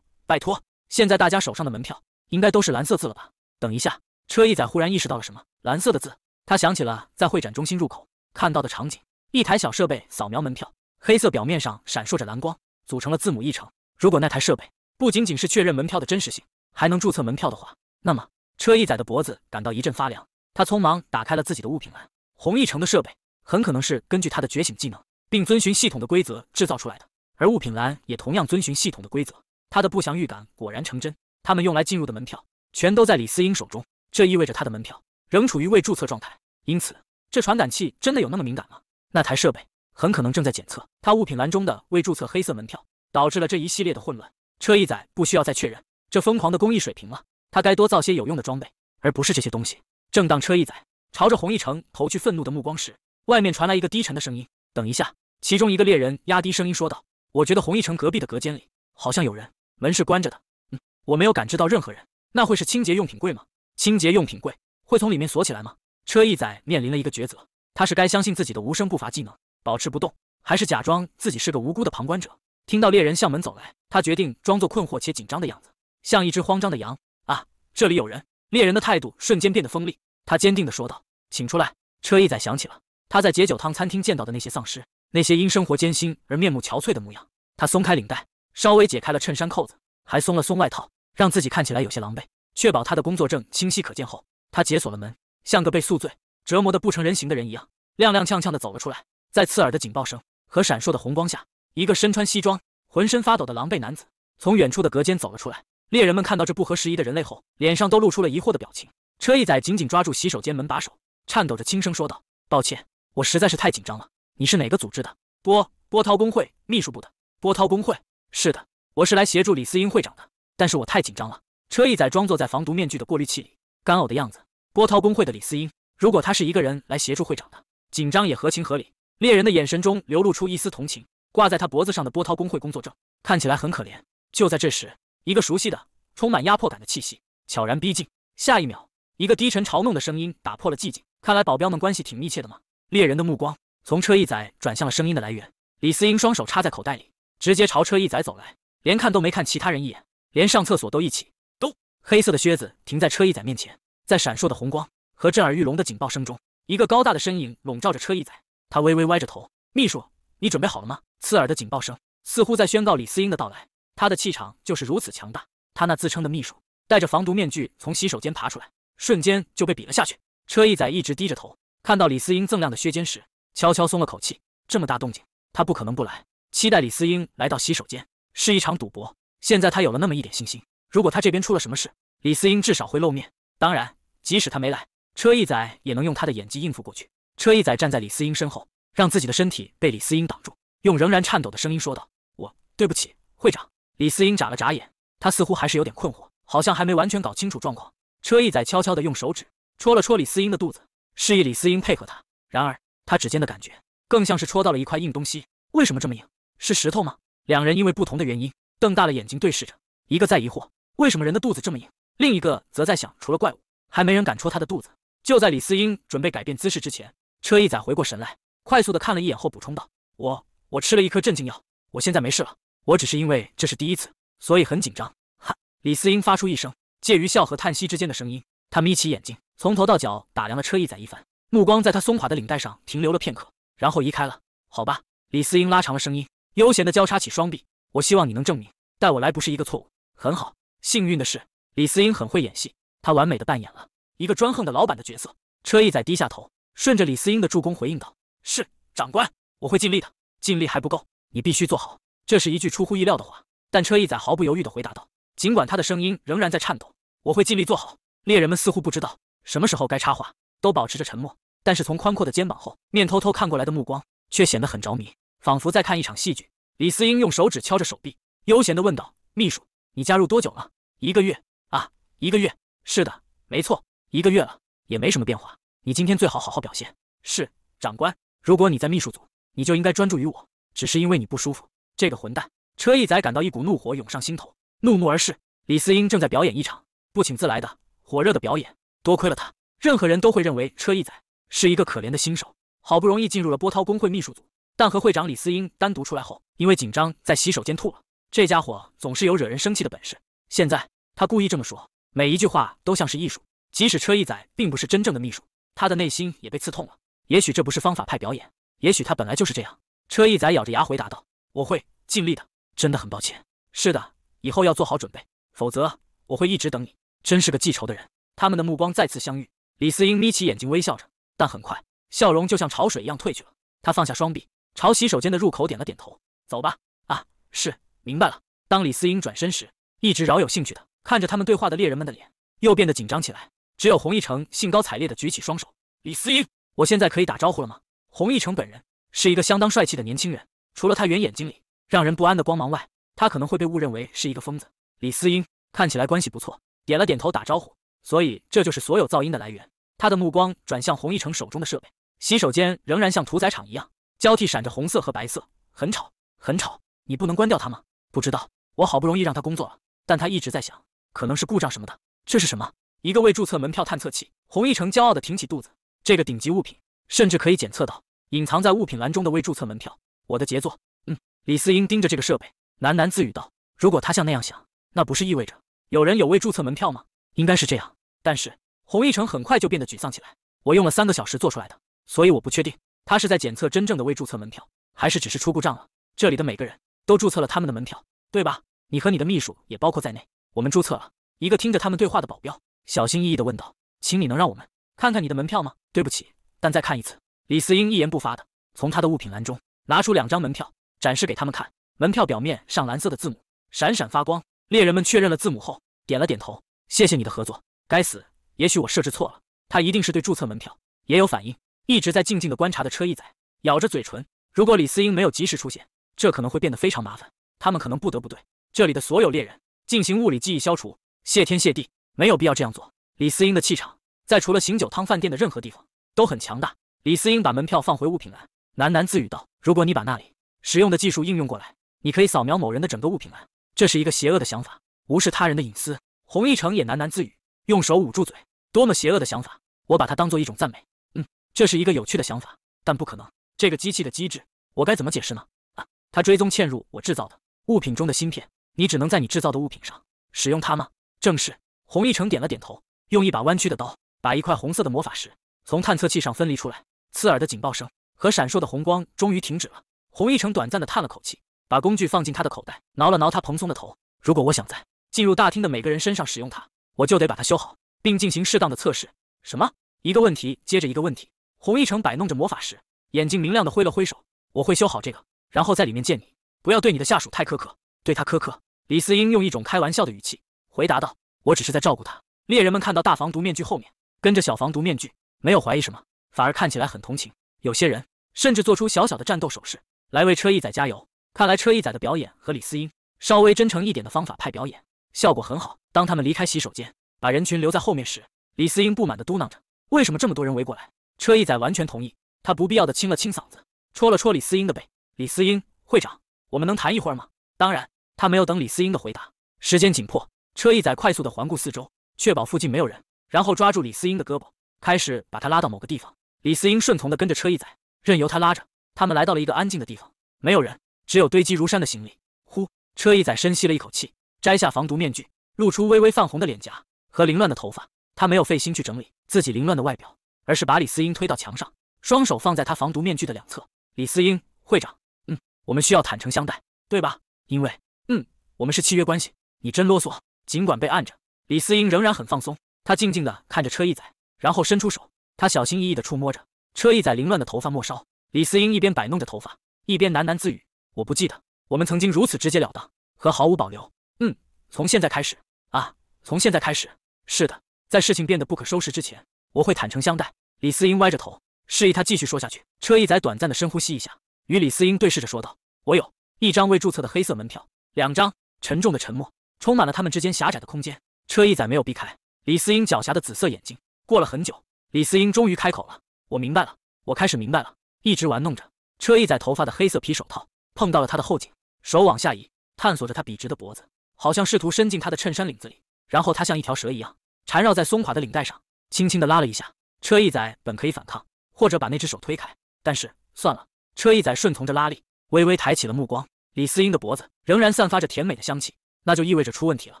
拜托，现在大家手上的门票应该都是蓝色字了吧？等一下，车一仔忽然意识到了什么，蓝色的字，他想起了在会展中心入口看到的场景：一台小设备扫描门票，黑色表面上闪烁着蓝光，组成了字母一成。如果那台设备不仅仅是确认门票的真实性，还能注册门票的话，那么车一仔的脖子感到一阵发凉。他匆忙打开了自己的物品栏，红一城的设备很可能是根据他的觉醒技能，并遵循系统的规则制造出来的。而物品栏也同样遵循系统的规则，他的不祥预感果然成真。他们用来进入的门票全都在李思英手中，这意味着他的门票仍处于未注册状态。因此，这传感器真的有那么敏感吗？那台设备很可能正在检测他物品栏中的未注册黑色门票，导致了这一系列的混乱。车一仔不需要再确认这疯狂的工艺水平了，他该多造些有用的装备，而不是这些东西。正当车一仔朝着洪一城投去愤怒的目光时，外面传来一个低沉的声音：“等一下。”其中一个猎人压低声音说道。我觉得红一城隔壁的隔间里好像有人，门是关着的。嗯，我没有感知到任何人。那会是清洁用品柜吗？清洁用品柜会从里面锁起来吗？车一仔面临了一个抉择：他是该相信自己的无声步伐技能，保持不动，还是假装自己是个无辜的旁观者？听到猎人向门走来，他决定装作困惑且紧张的样子，像一只慌张的羊。啊，这里有人！猎人的态度瞬间变得锋利，他坚定地说道：“请出来。”车一仔想起了他在解酒汤餐厅见到的那些丧尸。那些因生活艰辛而面目憔悴的模样，他松开领带，稍微解开了衬衫扣子，还松了松外套，让自己看起来有些狼狈，确保他的工作证清晰可见后，他解锁了门，像个被宿醉折磨的不成人形的人一样，踉踉跄跄地走了出来。在刺耳的警报声和闪烁的红光下，一个身穿西装、浑身发抖的狼狈男子从远处的隔间走了出来。猎人们看到这不合时宜的人类后，脸上都露出了疑惑的表情。车一仔紧紧抓住洗手间门把手，颤抖着轻声说道：“抱歉，我实在是太紧张了。”你是哪个组织的？波波涛工会秘书部的。波涛工会是的，我是来协助李思英会长的。但是我太紧张了。车一载装作在防毒面具的过滤器里，干呕的样子。波涛工会的李思英，如果他是一个人来协助会长的，紧张也合情合理。猎人的眼神中流露出一丝同情，挂在他脖子上的波涛工会工作证看起来很可怜。就在这时，一个熟悉的、充满压迫感的气息悄然逼近。下一秒，一个低沉嘲弄的声音打破了寂静。看来保镖们关系挺密切的嘛。”猎人的目光。从车一仔转向了声音的来源，李思英双手插在口袋里，直接朝车一仔走来，连看都没看其他人一眼，连上厕所都一起。咚！黑色的靴子停在车一仔面前，在闪烁的红光和震耳欲聋的警报声中，一个高大的身影笼罩着车一仔。他微微歪着头：“秘书，你准备好了吗？”刺耳的警报声似乎在宣告李思英的到来，他的气场就是如此强大。他那自称的秘书戴着防毒面具从洗手间爬出来，瞬间就被比了下去。车一仔一直低着头，看到李思英锃亮的靴尖时。悄悄松了口气，这么大动静，他不可能不来。期待李思英来到洗手间是一场赌博，现在他有了那么一点信心。如果他这边出了什么事，李思英至少会露面。当然，即使他没来，车一仔也能用他的演技应付过去。车一仔站在李思英身后，让自己的身体被李思英挡住，用仍然颤抖的声音说道：“我对不起，会长。”李思英眨了眨眼，他似乎还是有点困惑，好像还没完全搞清楚状况。车一仔悄悄地用手指戳了戳李思英的肚子，示意李思英配合他。然而。他指尖的感觉更像是戳到了一块硬东西，为什么这么硬？是石头吗？两人因为不同的原因瞪大了眼睛对视着，一个在疑惑为什么人的肚子这么硬，另一个则在想除了怪物，还没人敢戳他的肚子。就在李思英准备改变姿势之前，车一仔回过神来，快速地看了一眼后补充道：“我我吃了一颗镇静药，我现在没事了。我只是因为这是第一次，所以很紧张。”哈！李思英发出一声介于笑和叹息之间的声音，他眯起眼睛，从头到脚打量了车一仔一番。目光在他松垮的领带上停留了片刻，然后移开了。好吧，李思英拉长了声音，悠闲地交叉起双臂。我希望你能证明，带我来不是一个错误。很好，幸运的是，李思英很会演戏，他完美的扮演了一个专横的老板的角色。车一仔低下头，顺着李思英的助攻回应道：“是长官，我会尽力的。尽力还不够，你必须做好。”这是一句出乎意料的话，但车一仔毫不犹豫地回答道：“尽管他的声音仍然在颤抖，我会尽力做好。”猎人们似乎不知道什么时候该插话，都保持着沉默。但是从宽阔的肩膀后面偷偷看过来的目光，却显得很着迷，仿佛在看一场戏剧。李思英用手指敲着手臂，悠闲地问道：“秘书，你加入多久了？一个月啊，一个月。是的，没错，一个月了，也没什么变化。你今天最好好好表现。”“是，长官。如果你在秘书组，你就应该专注于我。只是因为你不舒服。”这个混蛋！车一仔感到一股怒火涌上心头，怒目而视。李思英正在表演一场不请自来的火热的表演。多亏了他，任何人都会认为车一仔。是一个可怜的新手，好不容易进入了波涛工会秘书组，但和会长李思英单独出来后，因为紧张在洗手间吐了。这家伙总是有惹人生气的本事。现在他故意这么说，每一句话都像是艺术。即使车一仔并不是真正的秘书，他的内心也被刺痛了。也许这不是方法派表演，也许他本来就是这样。车一仔咬着牙回答道：“我会尽力的，真的很抱歉。是的，以后要做好准备，否则我会一直等你。真是个记仇的人。”他们的目光再次相遇，李思英眯起眼睛，微笑着。但很快，笑容就像潮水一样退去了。他放下双臂，朝洗手间的入口点了点头：“走吧。”“啊，是明白了。”当李思英转身时，一直饶有兴趣的看着他们对话的猎人们的脸又变得紧张起来。只有洪一成兴高采烈的举起双手：“李思英，我现在可以打招呼了吗？”洪一成本人是一个相当帅气的年轻人，除了他圆眼睛里让人不安的光芒外，他可能会被误认为是一个疯子。李思英看起来关系不错，点了点头打招呼。所以，这就是所有噪音的来源。他的目光转向洪一成手中的设备，洗手间仍然像屠宰场一样，交替闪着红色和白色，很吵，很吵。你不能关掉它吗？不知道，我好不容易让它工作了，但它一直在响，可能是故障什么的。这是什么？一个未注册门票探测器。洪一成骄傲地挺起肚子，这个顶级物品，甚至可以检测到隐藏在物品栏中的未注册门票。我的杰作。嗯，李思英盯着这个设备，喃喃自语道：“如果他像那样想，那不是意味着有人有未注册门票吗？应该是这样。但是。”洪一城很快就变得沮丧起来。我用了三个小时做出来的，所以我不确定他是在检测真正的未注册门票，还是只是出故障了。这里的每个人都注册了他们的门票，对吧？你和你的秘书也包括在内。我们注册了一个听着他们对话的保镖，小心翼翼地问道：“请你能让我们看看你的门票吗？”“对不起，但再看一次。”李思英一言不发地从他的物品栏中拿出两张门票，展示给他们看。门票表面上蓝色的字母闪闪发光。猎人们确认了字母后，点了点头：“谢谢你的合作。”该死。也许我设置错了，他一定是对注册门票也有反应。一直在静静的观察的车一仔咬着嘴唇。如果李思英没有及时出现，这可能会变得非常麻烦。他们可能不得不对这里的所有猎人进行物理记忆消除。谢天谢地，没有必要这样做。李思英的气场在除了醒酒汤饭店的任何地方都很强大。李思英把门票放回物品栏，喃喃自语道：“如果你把那里使用的技术应用过来，你可以扫描某人的整个物品栏。这是一个邪恶的想法，无视他人的隐私。”洪一城也喃喃自语。用手捂住嘴，多么邪恶的想法！我把它当做一种赞美。嗯，这是一个有趣的想法，但不可能。这个机器的机制，我该怎么解释呢？啊，它追踪嵌入我制造的物品中的芯片，你只能在你制造的物品上使用它吗？正是。洪一成点了点头，用一把弯曲的刀把一块红色的魔法石从探测器上分离出来。刺耳的警报声和闪烁的红光终于停止了。洪一成短暂地叹了口气，把工具放进他的口袋，挠了挠他蓬松的头。如果我想在进入大厅的每个人身上使用它，我就得把它修好，并进行适当的测试。什么？一个问题接着一个问题。洪一城摆弄着魔法石，眼睛明亮的挥了挥手：“我会修好这个，然后在里面见你。不要对你的下属太苛刻，对他苛刻。”李思英用一种开玩笑的语气回答道：“我只是在照顾他。”猎人们看到大防毒面具后面跟着小防毒面具，没有怀疑什么，反而看起来很同情。有些人甚至做出小小的战斗手势来为车一仔加油。看来车一仔的表演和李思英稍微真诚一点的方法派表演效果很好。当他们离开洗手间，把人群留在后面时，李思英不满地嘟囔着：“为什么这么多人围过来？”车一仔完全同意，他不必要的清了清嗓子，戳了戳李思英的背：“李思英，会长，我们能谈一会儿吗？”当然，他没有等李思英的回答，时间紧迫，车一仔快速地环顾四周，确保附近没有人，然后抓住李思英的胳膊，开始把他拉到某个地方。李思英顺从地跟着车一仔，任由他拉着，他们来到了一个安静的地方，没有人，只有堆积如山的行李。呼，车一仔深吸了一口气，摘下防毒面具。露出微微泛红的脸颊和凌乱的头发，他没有费心去整理自己凌乱的外表，而是把李思英推到墙上，双手放在他防毒面具的两侧。李思英，会长，嗯，我们需要坦诚相待，对吧？因为，嗯，我们是契约关系。你真啰嗦。尽管被按着，李思英仍然很放松。他静静地看着车一仔，然后伸出手，他小心翼翼地触摸着车一仔凌乱的头发末梢。李思英一边摆弄着头发，一边喃喃自语：“我不记得我们曾经如此直截了当和毫无保留。”嗯。从现在开始啊！从现在开始，是的，在事情变得不可收拾之前，我会坦诚相待。李思英歪着头，示意他继续说下去。车一仔短暂的深呼吸一下，与李思英对视着说道：“我有一张未注册的黑色门票，两张。”沉重的沉默充满了他们之间狭窄的空间。车一仔没有避开李思英狡黠的紫色眼睛。过了很久，李思英终于开口了：“我明白了，我开始明白了。”一直玩弄着车一仔头发的黑色皮手套碰到了他的后颈，手往下移，探索着他笔直的脖子。好像试图伸进他的衬衫领子里，然后他像一条蛇一样缠绕在松垮的领带上，轻轻地拉了一下。车一仔本可以反抗，或者把那只手推开，但是算了。车一仔顺从着拉力，微微抬起了目光。李思英的脖子仍然散发着甜美的香气，那就意味着出问题了。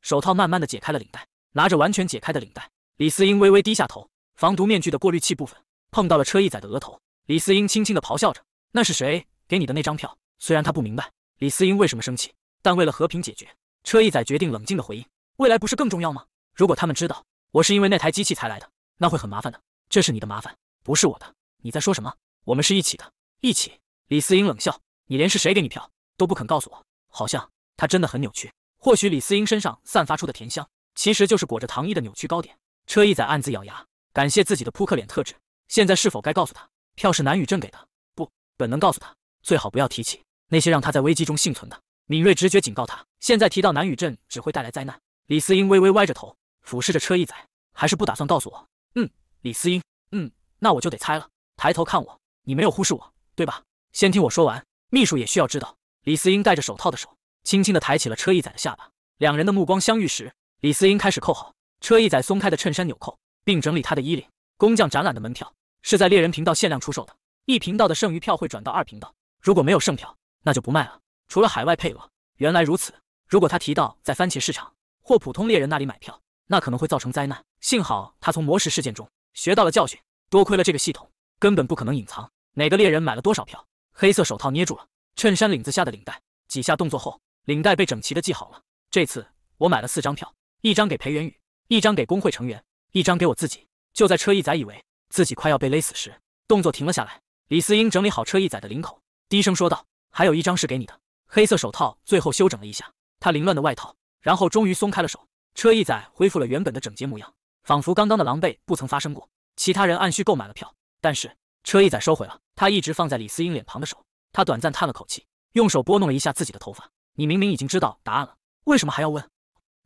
手套慢慢的解开了领带，拿着完全解开的领带，李思英微微低下头，防毒面具的过滤器部分碰到了车一仔的额头。李思英轻轻地咆哮着：“那是谁给你的那张票？”虽然他不明白李思英为什么生气，但为了和平解决。车一仔决定冷静的回应：“未来不是更重要吗？如果他们知道我是因为那台机器才来的，那会很麻烦的。这是你的麻烦，不是我的。”你在说什么？我们是一起的，一起。李思英冷笑：“你连是谁给你票都不肯告诉我，好像他真的很扭曲。或许李思英身上散发出的甜香，其实就是裹着糖衣的扭曲糕点。”车一仔暗自咬牙，感谢自己的扑克脸特质。现在是否该告诉他票是南宇镇给的？不，本能告诉他最好不要提起那些让他在危机中幸存的敏锐直觉，警告他。现在提到南宇镇只会带来灾难。李思英微微歪着头，俯视着车一仔，还是不打算告诉我。嗯，李思英，嗯，那我就得猜了。抬头看我，你没有忽视我，对吧？先听我说完。秘书也需要知道。李思英戴着手套的手，轻轻地抬起了车一仔的下巴。两人的目光相遇时，李思英开始扣好车一仔松开的衬衫纽扣，并整理他的衣领。工匠展览的门票是在猎人频道限量出售的，一频道的剩余票会转到二频道，如果没有剩票，那就不卖了。除了海外配额，原来如此。如果他提到在番茄市场或普通猎人那里买票，那可能会造成灾难。幸好他从魔石事件中学到了教训。多亏了这个系统，根本不可能隐藏哪个猎人买了多少票。黑色手套捏住了衬衫领子下的领带，几下动作后，领带被整齐的系好了。这次我买了四张票，一张给裴元宇，一张给工会成员，一张给我自己。就在车一仔以为自己快要被勒死时，动作停了下来。李思英整理好车一仔的领口，低声说道：“还有一张是给你的。”黑色手套最后修整了一下。他凌乱的外套，然后终于松开了手。车一仔恢复了原本的整洁模样，仿佛刚刚的狼狈不曾发生过。其他人按需购买了票，但是车一仔收回了他一直放在李思英脸旁的手。他短暂叹了口气，用手拨弄了一下自己的头发。你明明已经知道答案了，为什么还要问？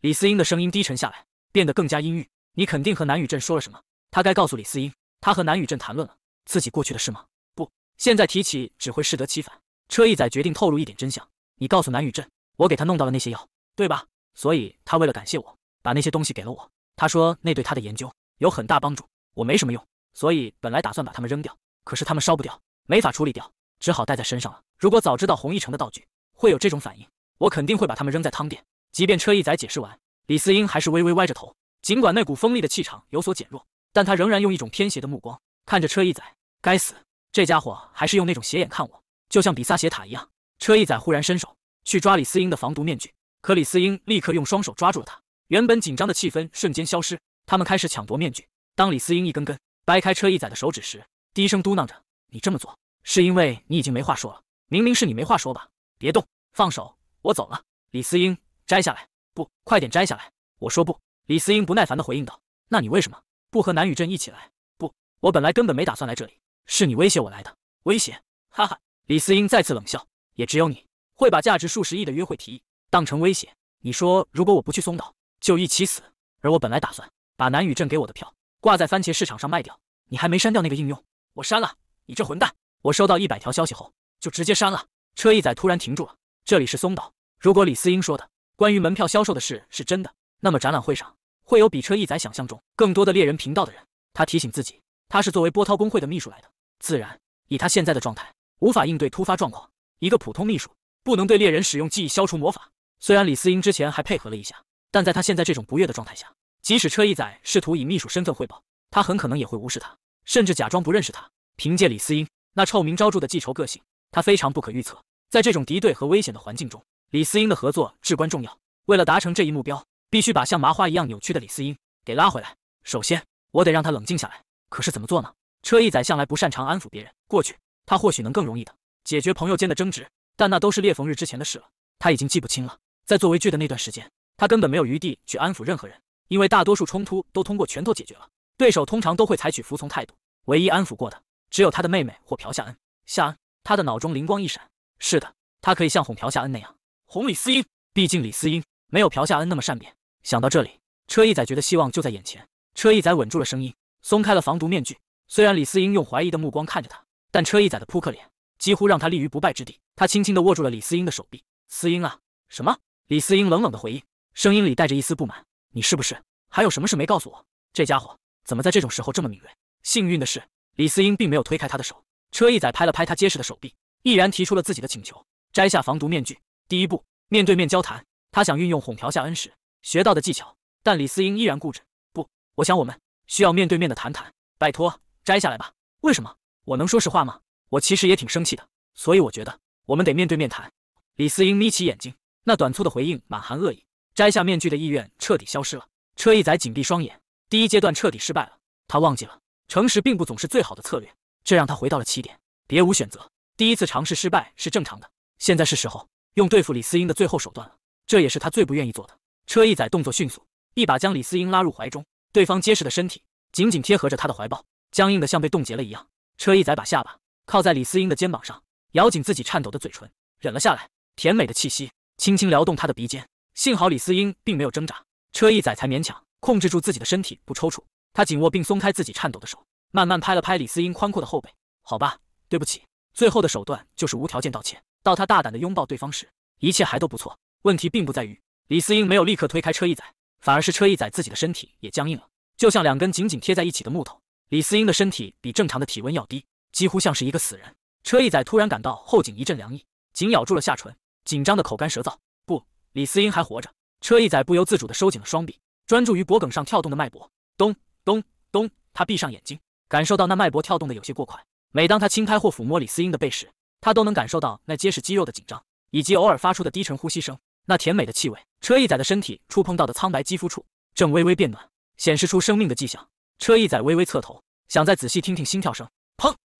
李思英的声音低沉下来，变得更加阴郁。你肯定和南宇镇说了什么？他该告诉李思英，他和南宇镇谈论了自己过去的事吗？不，现在提起只会适得其反。车一仔决定透露一点真相。你告诉南宇镇。我给他弄到了那些药，对吧？所以他为了感谢我，把那些东西给了我。他说那对他的研究有很大帮助。我没什么用，所以本来打算把他们扔掉，可是他们烧不掉，没法处理掉，只好带在身上了。如果早知道红一城的道具会有这种反应，我肯定会把他们扔在汤店。即便车一仔解释完，李思英还是微微歪着头。尽管那股锋利的气场有所减弱，但他仍然用一种偏斜的目光看着车一仔。该死，这家伙还是用那种斜眼看我，就像比萨斜塔一样。车一仔忽然伸手。去抓李思英的防毒面具，可李思英立刻用双手抓住了他。原本紧张的气氛瞬间消失，他们开始抢夺面具。当李思英一根根掰开车一仔的手指时，低声嘟囔着：“你这么做是因为你已经没话说了。明明是你没话说吧？别动，放手，我走了。”李思英摘下来，不，快点摘下来！我说不。李思英不耐烦地回应道：“那你为什么不和南雨镇一起来？不，我本来根本没打算来这里，是你威胁我来的。威胁？哈哈！”李思英再次冷笑：“也只有你。”会把价值数十亿的约会提议当成威胁。你说，如果我不去松岛，就一起死。而我本来打算把南宇镇给我的票挂在番茄市场上卖掉。你还没删掉那个应用，我删了。你这混蛋！我收到一百条消息后就直接删了。车一仔突然停住了。这里是松岛。如果李思英说的关于门票销售的事是真的，那么展览会上会有比车一仔想象中更多的猎人频道的人。他提醒自己，他是作为波涛公会的秘书来的，自然以他现在的状态无法应对突发状况。一个普通秘书。不能对猎人使用记忆消除魔法。虽然李思英之前还配合了一下，但在他现在这种不悦的状态下，即使车一仔试图以秘书身份汇报，他很可能也会无视他，甚至假装不认识他。凭借李思英那臭名昭著的记仇个性，他非常不可预测。在这种敌对和危险的环境中，李思英的合作至关重要。为了达成这一目标，必须把像麻花一样扭曲的李思英给拉回来。首先，我得让他冷静下来。可是怎么做呢？车一仔向来不擅长安抚别人。过去，他或许能更容易的解决朋友间的争执。但那都是烈逢日之前的事了，他已经记不清了。在作为剧的那段时间，他根本没有余地去安抚任何人，因为大多数冲突都通过拳头解决了。对手通常都会采取服从态度，唯一安抚过的只有他的妹妹或朴夏恩。夏恩，他的脑中灵光一闪，是的，他可以像哄朴夏恩那样哄李思英。毕竟李思英没有朴夏恩那么善变。想到这里，车一仔觉得希望就在眼前。车一仔稳住了声音，松开了防毒面具。虽然李思英用怀疑的目光看着他，但车一仔的扑克脸几乎让他立于不败之地。他轻轻地握住了李思英的手臂，思英啊，什么？李思英冷冷地回应，声音里带着一丝不满。你是不是还有什么事没告诉我？这家伙怎么在这种时候这么敏锐？幸运的是，李思英并没有推开他的手。车一仔拍了拍他结实的手臂，毅然提出了自己的请求：摘下防毒面具。第一步，面对面交谈。他想运用哄调下恩时学到的技巧，但李思英依然固执。不，我想我们需要面对面的谈谈。拜托，摘下来吧。为什么？我能说实话吗？我其实也挺生气的，所以我觉得。我们得面对面谈。李思英眯起眼睛，那短促的回应满含恶意，摘下面具的意愿彻底消失了。车一仔紧闭双眼，第一阶段彻底失败了。他忘记了，诚实并不总是最好的策略，这让他回到了起点，别无选择。第一次尝试失败是正常的，现在是时候用对付李思英的最后手段了。这也是他最不愿意做的。车一仔动作迅速，一把将李思英拉入怀中，对方结实的身体紧紧贴合着他的怀抱，僵硬的像被冻结了一样。车一仔把下巴靠在李思英的肩膀上。咬紧自己颤抖的嘴唇，忍了下来。甜美的气息轻轻撩动他的鼻尖，幸好李思英并没有挣扎，车一仔才勉强控制住自己的身体不抽搐。他紧握并松开自己颤抖的手，慢慢拍了拍李思英宽阔的后背。好吧，对不起。最后的手段就是无条件道歉。到他大胆的拥抱对方时，一切还都不错。问题并不在于李思英没有立刻推开车一仔，反而是车一仔自己的身体也僵硬了，就像两根紧紧贴在一起的木头。李思英的身体比正常的体温要低，几乎像是一个死人。车一仔突然感到后颈一阵凉意，紧咬住了下唇，紧张的口干舌燥。不，李思英还活着。车一仔不由自主的收紧了双臂，专注于脖梗上跳动的脉搏，咚咚咚。他闭上眼睛，感受到那脉搏跳动的有些过快。每当他轻拍或抚摸李思英的背时，他都能感受到那结实肌肉的紧张，以及偶尔发出的低沉呼吸声。那甜美的气味，车一仔的身体触碰到的苍白肌肤处正微微变暖，显示出生命的迹象。车一仔微微侧头，想再仔细听听心跳声。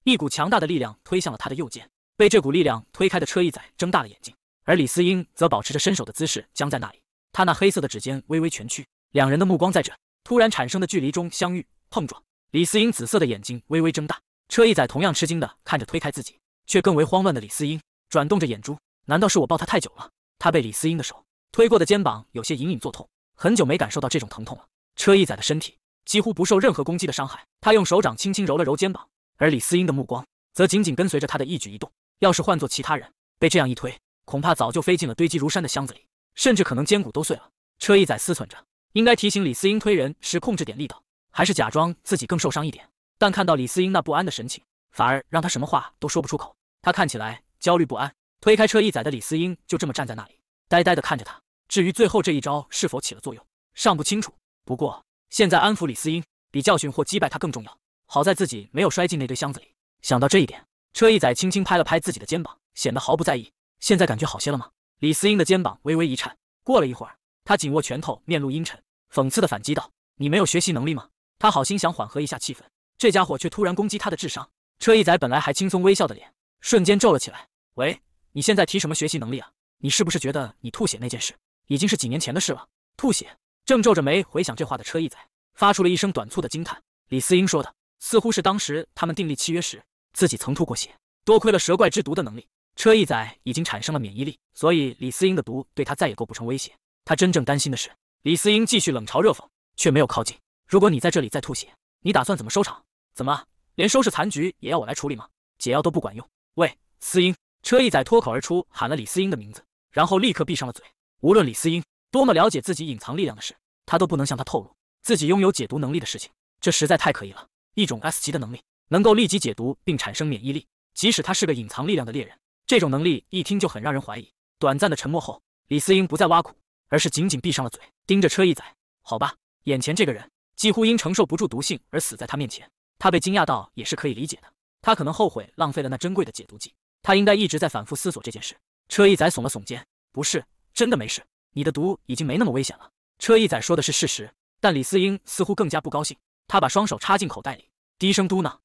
一股强大的力量推向了他的右肩，被这股力量推开的车翼仔睁大了眼睛，而李思英则保持着伸手的姿势僵在那里，他那黑色的指尖微微蜷曲。两人的目光在这突然产生的距离中相遇碰撞。李思英紫色的眼睛微微睁大，车翼仔同样吃惊的看着推开自己却更为慌乱的李思英，转动着眼珠。难道是我抱他太久了？他被李思英的手推过的肩膀有些隐隐作痛，很久没感受到这种疼痛了。车翼仔的身体几乎不受任何攻击的伤害，他用手掌轻轻揉了揉肩膀。而李思英的目光则紧紧跟随着他的一举一动。要是换做其他人，被这样一推，恐怕早就飞进了堆积如山的箱子里，甚至可能肩骨都碎了。车一仔思忖着，应该提醒李思英推人时控制点力道，还是假装自己更受伤一点？但看到李思英那不安的神情，反而让他什么话都说不出口。他看起来焦虑不安，推开车一仔的李思英就这么站在那里，呆呆地看着他。至于最后这一招是否起了作用，尚不清楚。不过现在安抚李思英，比教训或击败他更重要。好在自己没有摔进那堆箱子里。想到这一点，车一仔轻轻拍了拍自己的肩膀，显得毫不在意。现在感觉好些了吗？李思英的肩膀微微一颤。过了一会儿，他紧握拳头，面露阴沉，讽刺的反击道：“你没有学习能力吗？”他好心想缓和一下气氛，这家伙却突然攻击他的智商。车一仔本来还轻松微笑的脸，瞬间皱了起来。“喂，你现在提什么学习能力啊？你是不是觉得你吐血那件事已经是几年前的事了？”吐血。正皱着眉回想这话的车一仔，发出了一声短促的惊叹：“李思英说的。”似乎是当时他们订立契约时，自己曾吐过血。多亏了蛇怪之毒的能力，车毅仔已经产生了免疫力，所以李思英的毒对他再也构不成威胁。他真正担心的是李思英继续冷嘲热讽，却没有靠近。如果你在这里再吐血，你打算怎么收场？怎么连收拾残局也要我来处理吗？解药都不管用。喂，思英！车毅仔脱口而出喊了李思英的名字，然后立刻闭上了嘴。无论李思英多么了解自己隐藏力量的事，他都不能向他透露自己拥有解毒能力的事情，这实在太可疑了。一种 S 级的能力，能够立即解毒并产生免疫力。即使他是个隐藏力量的猎人，这种能力一听就很让人怀疑。短暂的沉默后，李思英不再挖苦，而是紧紧闭上了嘴，盯着车一仔。好吧，眼前这个人几乎因承受不住毒性而死在他面前，他被惊讶到也是可以理解的。他可能后悔浪费了那珍贵的解毒剂，他应该一直在反复思索这件事。车一仔耸了耸肩：“不是，真的没事，你的毒已经没那么危险了。”车一仔说的是事实，但李思英似乎更加不高兴。他把双手插进口袋里，低声嘟囔：“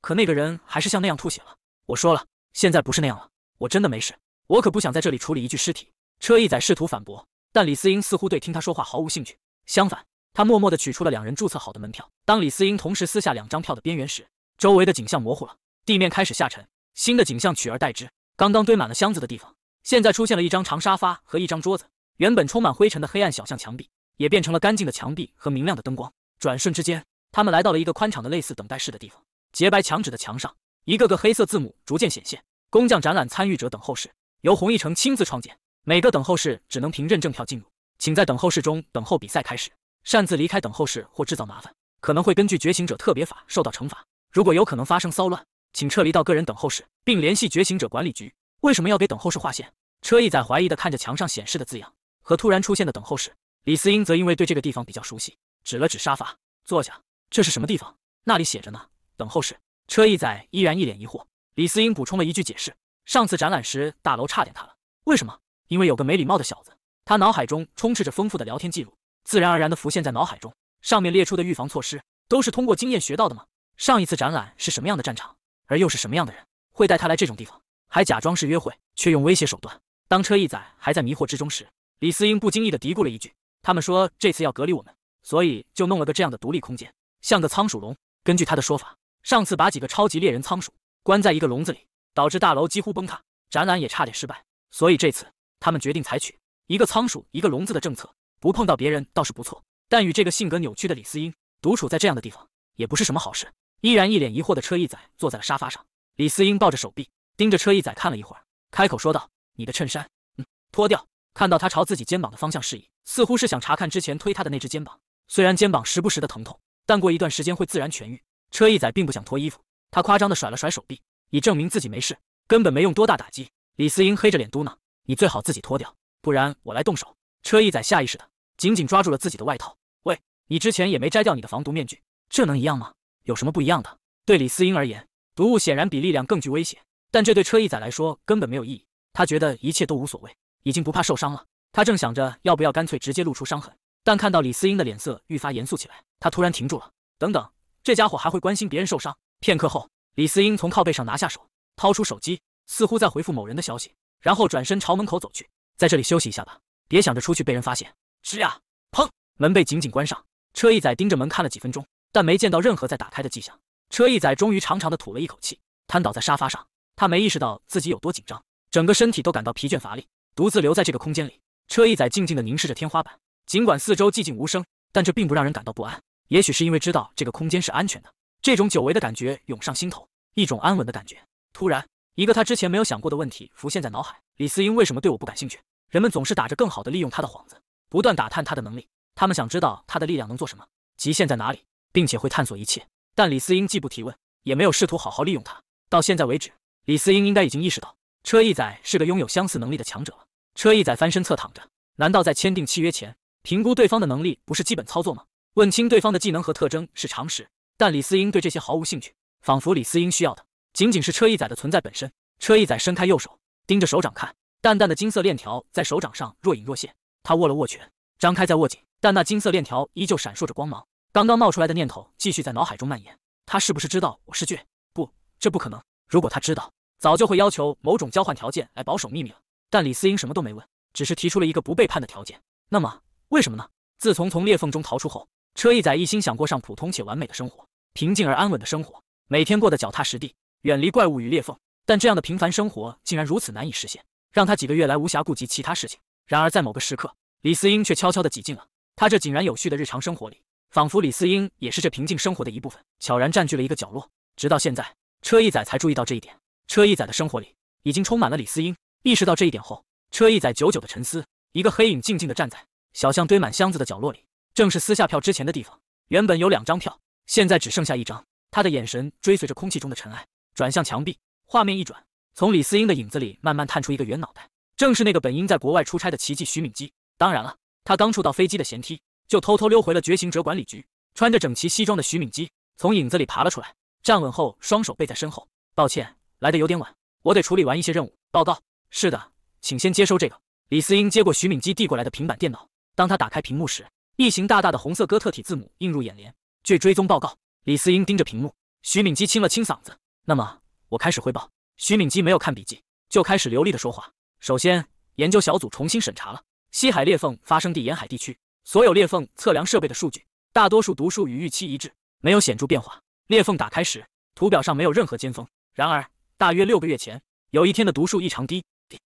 可那个人还是像那样吐血了。”我说了，现在不是那样了，我真的没事。我可不想在这里处理一具尸体。”车一仔试图反驳，但李思英似乎对听他说话毫无兴趣。相反，他默默地取出了两人注册好的门票。当李思英同时撕下两张票的边缘时，周围的景象模糊了，地面开始下沉。新的景象取而代之。刚刚堆满了箱子的地方，现在出现了一张长沙发和一张桌子。原本充满灰尘的黑暗小巷墙壁，也变成了干净的墙壁和明亮的灯光。转瞬之间。他们来到了一个宽敞的类似等待室的地方，洁白墙纸的墙上，一个个黑色字母逐渐显现。工匠展览参与者等候室由洪一成亲自创建，每个等候室只能凭认证票进入，请在等候室中等候比赛开始。擅自离开等候室或制造麻烦，可能会根据觉醒者特别法受到惩罚。如果有可能发生骚乱，请撤离到个人等候室，并联系觉醒者管理局。为什么要给等候室划线？车一仔怀疑地看着墙上显示的字样和突然出现的等候室。李思英则因为对这个地方比较熟悉，指了指沙发，坐下。这是什么地方？那里写着呢。等候室。车一仔依然一脸疑惑。李思英补充了一句解释：“上次展览时，大楼差点塌了。为什么？因为有个没礼貌的小子。”他脑海中充斥着丰富的聊天记录，自然而然地浮现在脑海中。上面列出的预防措施，都是通过经验学到的吗？上一次展览是什么样的战场？而又是什么样的人会带他来这种地方，还假装是约会，却用威胁手段？当车一仔还在迷惑之中时，李思英不经意地嘀咕了一句：“他们说这次要隔离我们，所以就弄了个这样的独立空间。”像个仓鼠笼。根据他的说法，上次把几个超级猎人仓鼠关在一个笼子里，导致大楼几乎崩塌，展览也差点失败。所以这次他们决定采取一个仓鼠一个笼子的政策，不碰到别人倒是不错，但与这个性格扭曲的李思英独处在这样的地方也不是什么好事。依然一脸疑惑的车一仔坐在了沙发上，李思英抱着手臂，盯着车一仔看了一会儿，开口说道：“你的衬衫，嗯，脱掉。”看到他朝自己肩膀的方向示意，似乎是想查看之前推他的那只肩膀。虽然肩膀时不时的疼痛。但过一段时间会自然痊愈。车一仔并不想脱衣服，他夸张的甩了甩手臂，以证明自己没事，根本没用多大打击。李思英黑着脸嘟囔：“你最好自己脱掉，不然我来动手。”车一仔下意识的紧紧抓住了自己的外套。喂，你之前也没摘掉你的防毒面具，这能一样吗？有什么不一样的？对李思英而言，毒物显然比力量更具威胁，但这对车一仔来说根本没有意义。他觉得一切都无所谓，已经不怕受伤了。他正想着要不要干脆直接露出伤痕。但看到李思英的脸色愈发严肃起来，他突然停住了。等等，这家伙还会关心别人受伤？片刻后，李思英从靠背上拿下手，掏出手机，似乎在回复某人的消息，然后转身朝门口走去。在这里休息一下吧，别想着出去被人发现。吱呀，砰，门被紧紧关上。车一仔盯着门看了几分钟，但没见到任何在打开的迹象。车一仔终于长长的吐了一口气，瘫倒在沙发上。他没意识到自己有多紧张，整个身体都感到疲倦乏力。独自留在这个空间里，车一仔静静的凝视着天花板。尽管四周寂静无声，但这并不让人感到不安。也许是因为知道这个空间是安全的，这种久违的感觉涌上心头，一种安稳的感觉。突然，一个他之前没有想过的问题浮现在脑海：李思英为什么对我不感兴趣？人们总是打着更好的利用他的幌子，不断打探他的能力。他们想知道他的力量能做什么，极限在哪里，并且会探索一切。但李思英既不提问，也没有试图好好利用他。到现在为止，李思英应该已经意识到车毅仔是个拥有相似能力的强者了。车毅仔翻身侧躺着，难道在签订契约前？评估对方的能力不是基本操作吗？问清对方的技能和特征是常识，但李思英对这些毫无兴趣，仿佛李思英需要的仅仅是车一仔的存在本身。车一仔伸开右手，盯着手掌看，淡淡的金色链条在手掌上若隐若现。他握了握拳，张开再握紧，但那金色链条依旧闪烁着光芒。刚刚冒出来的念头继续在脑海中蔓延，他是不是知道我是倔？不，这不可能。如果他知道，早就会要求某种交换条件来保守秘密了。但李思英什么都没问，只是提出了一个不背叛的条件。那么。为什么呢？自从从裂缝中逃出后，车一仔一心想过上普通且完美的生活，平静而安稳的生活，每天过得脚踏实地，远离怪物与裂缝。但这样的平凡生活竟然如此难以实现，让他几个月来无暇顾及其他事情。然而，在某个时刻，李思英却悄悄地挤进了他这井然有序的日常生活里，仿佛李思英也是这平静生活的一部分，悄然占据了一个角落。直到现在，车一仔才注意到这一点。车一仔的生活里已经充满了李思英。意识到这一点后，车一仔久久的沉思。一个黑影静静的站在。小巷堆满箱子的角落里，正是撕下票之前的地方。原本有两张票，现在只剩下一张。他的眼神追随着空气中的尘埃，转向墙壁。画面一转，从李思英的影子里慢慢探出一个圆脑袋，正是那个本应在国外出差的奇迹徐敏基。当然了，他刚触到飞机的舷梯，就偷偷溜回了觉醒者管理局。穿着整齐西装的徐敏基从影子里爬了出来，站稳后双手背在身后。抱歉，来的有点晚，我得处理完一些任务报告。是的，请先接收这个。李思英接过徐敏基递过来的平板电脑。当他打开屏幕时，一行大大的红色哥特体字母映入眼帘。据追踪报告，李思英盯着屏幕。徐敏基清了清嗓子：“那么，我开始汇报。”徐敏基没有看笔记，就开始流利的说话。首先，研究小组重新审查了西海裂缝发生地沿海地区所有裂缝测量设备的数据。大多数读数与预期一致，没有显著变化。裂缝打开时，图表上没有任何尖峰。然而，大约六个月前，有一天的读数异常低。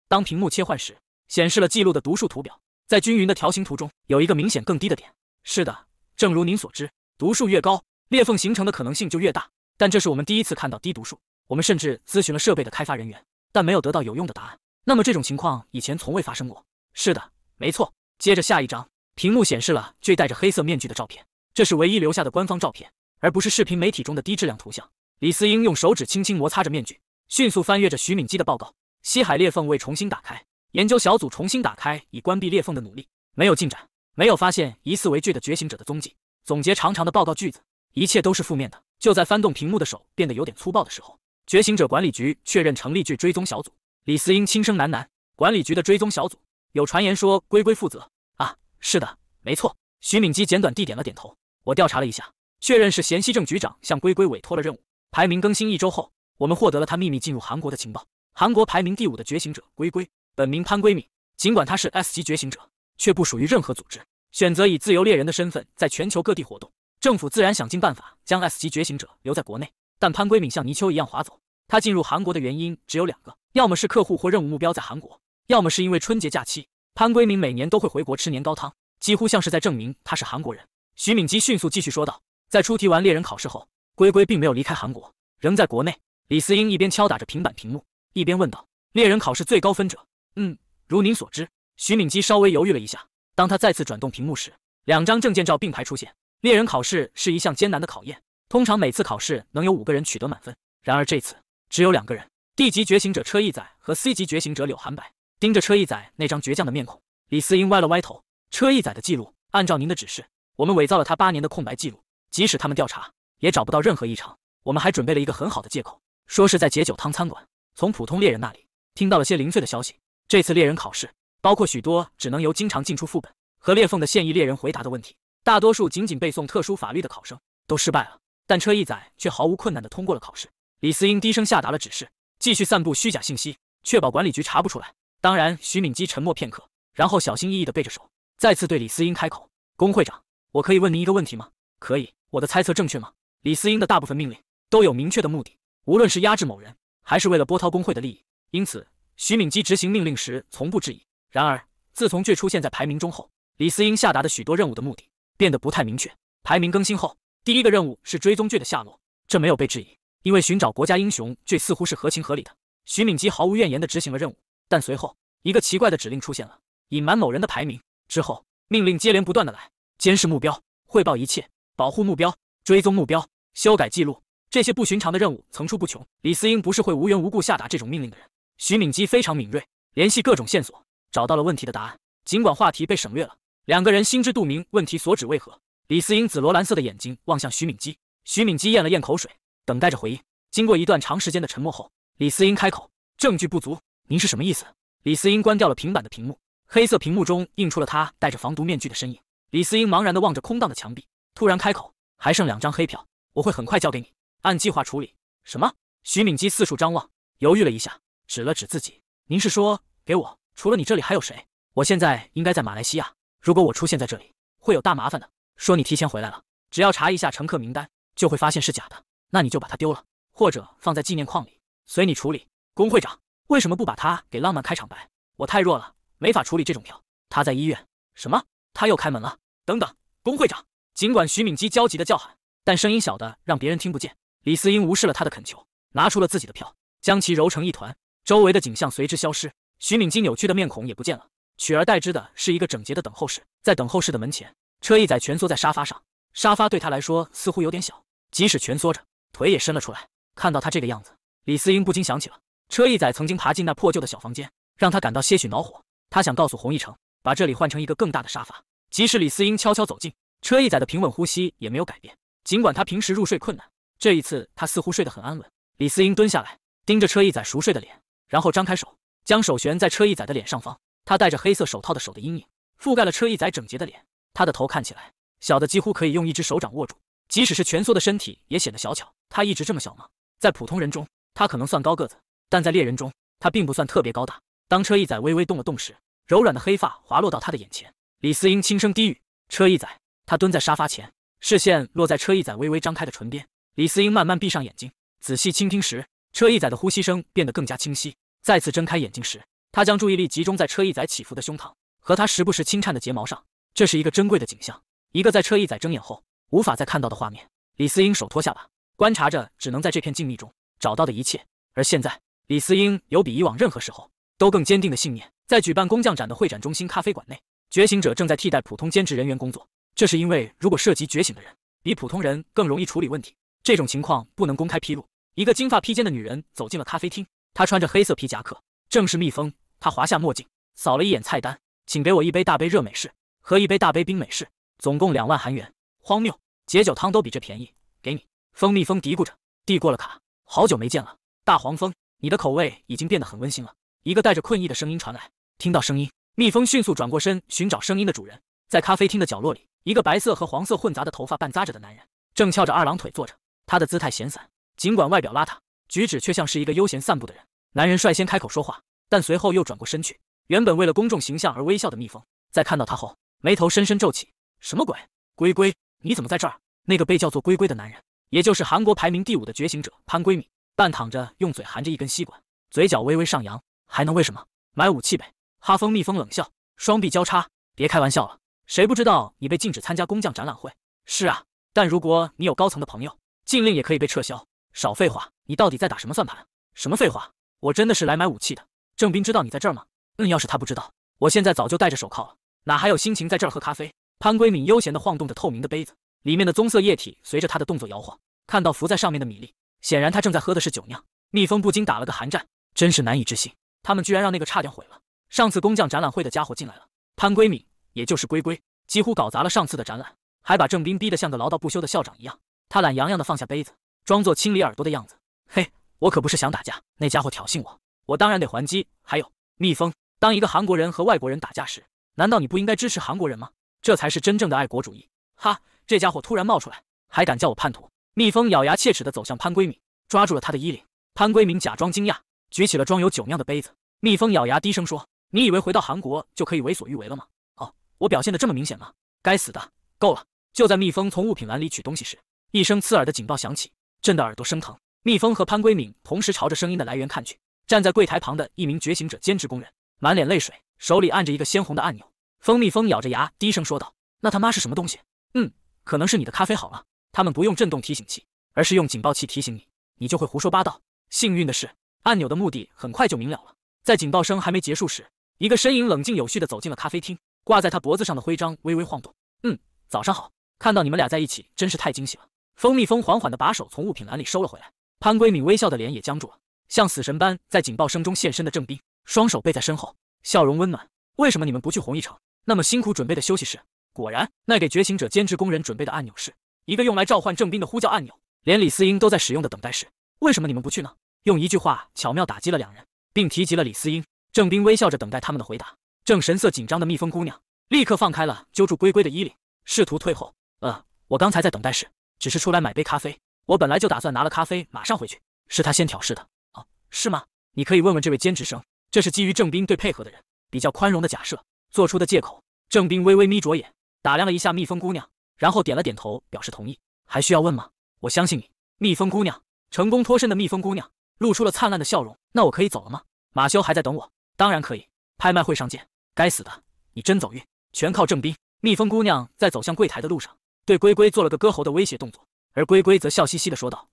当屏幕切换时，显示了记录的读数图表。在均匀的条形图中，有一个明显更低的点。是的，正如您所知，毒数越高，裂缝形成的可能性就越大。但这是我们第一次看到低毒数，我们甚至咨询了设备的开发人员，但没有得到有用的答案。那么这种情况以前从未发生过。是的，没错。接着，下一张，屏幕显示了具戴着黑色面具的照片，这是唯一留下的官方照片，而不是视频媒体中的低质量图像。李思英用手指轻轻摩擦着面具，迅速翻阅着徐敏基的报告。西海裂缝未重新打开。研究小组重新打开已关闭裂缝的努力没有进展，没有发现疑似为巨的觉醒者的踪迹。总结长长的报告句子，一切都是负面的。就在翻动屏幕的手变得有点粗暴的时候，觉醒者管理局确认成立具追踪小组。李思英轻声喃喃：“管理局的追踪小组，有传言说龟龟负责啊，是的，没错。”徐敏基简短地点了点头。我调查了一下，确认是咸熙正局长向龟龟委托了任务。排名更新一周后，我们获得了他秘密进入韩国的情报。韩国排名第五的觉醒者龟龟。本名潘圭敏，尽管他是 S 级觉醒者，却不属于任何组织，选择以自由猎人的身份在全球各地活动。政府自然想尽办法将 S 级觉醒者留在国内，但潘圭敏像泥鳅一样滑走。他进入韩国的原因只有两个：要么是客户或任务目标在韩国，要么是因为春节假期。潘圭敏每年都会回国吃年糕汤，几乎像是在证明他是韩国人。徐敏基迅速继续说道：“在出题完猎人考试后，龟龟并没有离开韩国，仍在国内。”李思英一边敲打着平板屏幕，一边问道：“猎人考试最高分者？”嗯，如您所知，徐敏基稍微犹豫了一下。当他再次转动屏幕时，两张证件照并排出现。猎人考试是一项艰难的考验，通常每次考试能有五个人取得满分。然而这次只有两个人：D 级觉醒者车毅仔和 C 级觉醒者柳寒白。盯着车毅仔那张倔强的面孔，李思英歪了歪头。车毅仔的记录，按照您的指示，我们伪造了他八年的空白记录。即使他们调查，也找不到任何异常。我们还准备了一个很好的借口，说是在解酒汤餐馆从普通猎人那里听到了些零碎的消息。这次猎人考试包括许多只能由经常进出副本和裂缝的现役猎人回答的问题。大多数仅仅背诵特殊法律的考生都失败了，但车一载却毫无困难的通过了考试。李思英低声下达了指示，继续散布虚假信息，确保管理局查不出来。当然，徐敏基沉默片刻，然后小心翼翼的背着手，再次对李思英开口：“工会长，我可以问您一个问题吗？”“可以。”“我的猜测正确吗？”李思英的大部分命令都有明确的目的，无论是压制某人，还是为了波涛工会的利益，因此。徐敏基执行命令时从不质疑，然而自从倔出现在排名中后，李思英下达的许多任务的目的变得不太明确。排名更新后，第一个任务是追踪倔的下落，这没有被质疑，因为寻找国家英雄倔似乎是合情合理的。徐敏基毫无怨言地执行了任务，但随后一个奇怪的指令出现了：隐瞒某人的排名。之后命令接连不断地来，监视目标，汇报一切，保护目标，追踪目标，修改记录，这些不寻常的任务层出不穷。李思英不是会无缘无故下达这种命令的人。徐敏基非常敏锐，联系各种线索，找到了问题的答案。尽管话题被省略了，两个人心知肚明，问题所指为何？李思英紫罗兰色的眼睛望向徐敏基，徐敏基咽了咽口水，等待着回应。经过一段长时间的沉默后，李思英开口：“证据不足，您是什么意思？”李思英关掉了平板的屏幕，黑色屏幕中映出了他戴着防毒面具的身影。李思英茫然地望着空荡的墙壁，突然开口：“还剩两张黑票，我会很快交给你，按计划处理。”什么？徐敏基四处张望，犹豫了一下。指了指自己，您是说给我？除了你这里还有谁？我现在应该在马来西亚。如果我出现在这里，会有大麻烦的。说你提前回来了，只要查一下乘客名单，就会发现是假的。那你就把它丢了，或者放在纪念框里，随你处理。工会长为什么不把他给浪漫开场白？我太弱了，没法处理这种票。他在医院。什么？他又开门了？等等，工会长！尽管徐敏基焦急的叫喊，但声音小的让别人听不见。李思英无视了他的恳求，拿出了自己的票，将其揉成一团。周围的景象随之消失，徐敏金扭曲的面孔也不见了，取而代之的是一个整洁的等候室。在等候室的门前，车一仔蜷缩在沙发上，沙发对他来说似乎有点小，即使蜷缩着，腿也伸了出来。看到他这个样子，李思英不禁想起了车一仔曾经爬进那破旧的小房间，让他感到些许恼火。他想告诉洪一成，把这里换成一个更大的沙发。即使李思英悄悄走近，车一仔的平稳呼吸也没有改变。尽管他平时入睡困难，这一次他似乎睡得很安稳。李思英蹲下来，盯着车一仔熟睡的脸。然后张开手，将手悬在车一仔的脸上方。他戴着黑色手套的手的阴影覆盖了车一仔整洁的脸。他的头看起来小的几乎可以用一只手掌握住，即使是蜷缩的身体也显得小巧。他一直这么小吗？在普通人中，他可能算高个子，但在猎人中，他并不算特别高大。当车一仔微微动了动时，柔软的黑发滑落到他的眼前。李思英轻声低语：“车一仔。”他蹲在沙发前，视线落在车一仔微微张开的唇边。李思英慢慢闭上眼睛，仔细倾听时。车一仔的呼吸声变得更加清晰。再次睁开眼睛时，他将注意力集中在车一仔起伏的胸膛和他时不时轻颤的睫毛上。这是一个珍贵的景象，一个在车一仔睁眼后无法再看到的画面。李思英手托下巴，观察着只能在这片静谧中找到的一切。而现在，李思英有比以往任何时候都更坚定的信念。在举办工匠展的会展中心咖啡馆内，觉醒者正在替代普通兼职人员工作。这是因为，如果涉及觉醒的人比普通人更容易处理问题，这种情况不能公开披露。一个金发披肩的女人走进了咖啡厅，她穿着黑色皮夹克，正是蜜蜂。她滑下墨镜，扫了一眼菜单，请给我一杯大杯热美式和一杯大杯冰美式，总共两万韩元。荒谬，解酒汤都比这便宜。给你，蜂蜜蜂嘀咕着递过了卡。好久没见了，大黄蜂，你的口味已经变得很温馨了。一个带着困意的声音传来。听到声音，蜜蜂迅速转过身寻找声音的主人，在咖啡厅的角落里，一个白色和黄色混杂的头发半扎着的男人正翘着二郎腿坐着，他的姿态闲散。尽管外表邋遢，举止却像是一个悠闲散步的人。男人率先开口说话，但随后又转过身去。原本为了公众形象而微笑的蜜蜂，在看到他后，眉头深深皱起。什么鬼？龟龟，你怎么在这儿？那个被叫做龟龟的男人，也就是韩国排名第五的觉醒者潘龟敏，半躺着，用嘴含着一根吸管，嘴角微微上扬。还能为什么？买武器呗。哈风蜜蜂冷笑，双臂交叉。别开玩笑了，谁不知道你被禁止参加工匠展览会？是啊，但如果你有高层的朋友，禁令也可以被撤销。少废话！你到底在打什么算盘？什么废话！我真的是来买武器的。郑斌知道你在这儿吗？嗯，要是他不知道，我现在早就戴着手铐了，哪还有心情在这儿喝咖啡？潘龟敏悠闲地晃动着透明的杯子，里面的棕色液体随着他的动作摇晃。看到浮在上面的米粒，显然他正在喝的是酒酿。蜜蜂不禁打了个寒战，真是难以置信，他们居然让那个差点毁了上次工匠展览会的家伙进来了。潘龟敏，也就是龟龟，几乎搞砸了上次的展览，还把郑斌逼得像个唠叨不休的校长一样。他懒洋洋地放下杯子。装作清理耳朵的样子。嘿，我可不是想打架，那家伙挑衅我，我当然得还击。还有，蜜蜂，当一个韩国人和外国人打架时，难道你不应该支持韩国人吗？这才是真正的爱国主义。哈，这家伙突然冒出来，还敢叫我叛徒！蜜蜂咬牙切齿地走向潘圭敏，抓住了他的衣领。潘圭敏假装惊讶，举起了装有酒酿的杯子。蜜蜂咬牙低声说：“你以为回到韩国就可以为所欲为了吗？”哦，我表现得这么明显吗？该死的，够了！就在蜜蜂从物品栏里取东西时，一声刺耳的警报响起。震得耳朵生疼，蜜蜂和潘归敏同时朝着声音的来源看去。站在柜台旁的一名觉醒者兼职工人，满脸泪水，手里按着一个鲜红的按钮。蜂蜜蜂咬着牙低声说道：“那他妈是什么东西？”“嗯，可能是你的咖啡好了。他们不用震动提醒器，而是用警报器提醒你，你就会胡说八道。”幸运的是，按钮的目的很快就明了了。在警报声还没结束时，一个身影冷静有序地走进了咖啡厅，挂在他脖子上的徽章微微晃动。“嗯，早上好。看到你们俩在一起，真是太惊喜了。”蜂蜜蜂缓缓地把手从物品栏里收了回来，潘闺敏微笑的脸也僵住了。像死神般在警报声中现身的郑斌，双手背在身后，笑容温暖。为什么你们不去红一城？那么辛苦准备的休息室，果然，那给觉醒者兼职工人准备的按钮是一个用来召唤郑斌的呼叫按钮，连李思英都在使用的等待室，为什么你们不去呢？用一句话巧妙打击了两人，并提及了李思英。郑斌微笑着等待他们的回答。正神色紧张的蜜蜂姑娘立刻放开了揪住龟龟的衣领，试图退后。呃，我刚才在等待室。只是出来买杯咖啡，我本来就打算拿了咖啡马上回去。是他先挑事的，哦，是吗？你可以问问这位兼职生，这是基于郑斌对配合的人比较宽容的假设做出的借口。郑斌微微眯着眼，打量了一下蜜蜂姑娘，然后点了点头，表示同意。还需要问吗？我相信你。蜜蜂姑娘成功脱身的蜜蜂姑娘露出了灿烂的笑容。那我可以走了吗？马修还在等我，当然可以。拍卖会上见。该死的，你真走运，全靠郑斌。蜜蜂姑娘在走向柜台的路上。对龟龟做了个割喉的威胁动作，而龟龟则笑嘻嘻的说道：“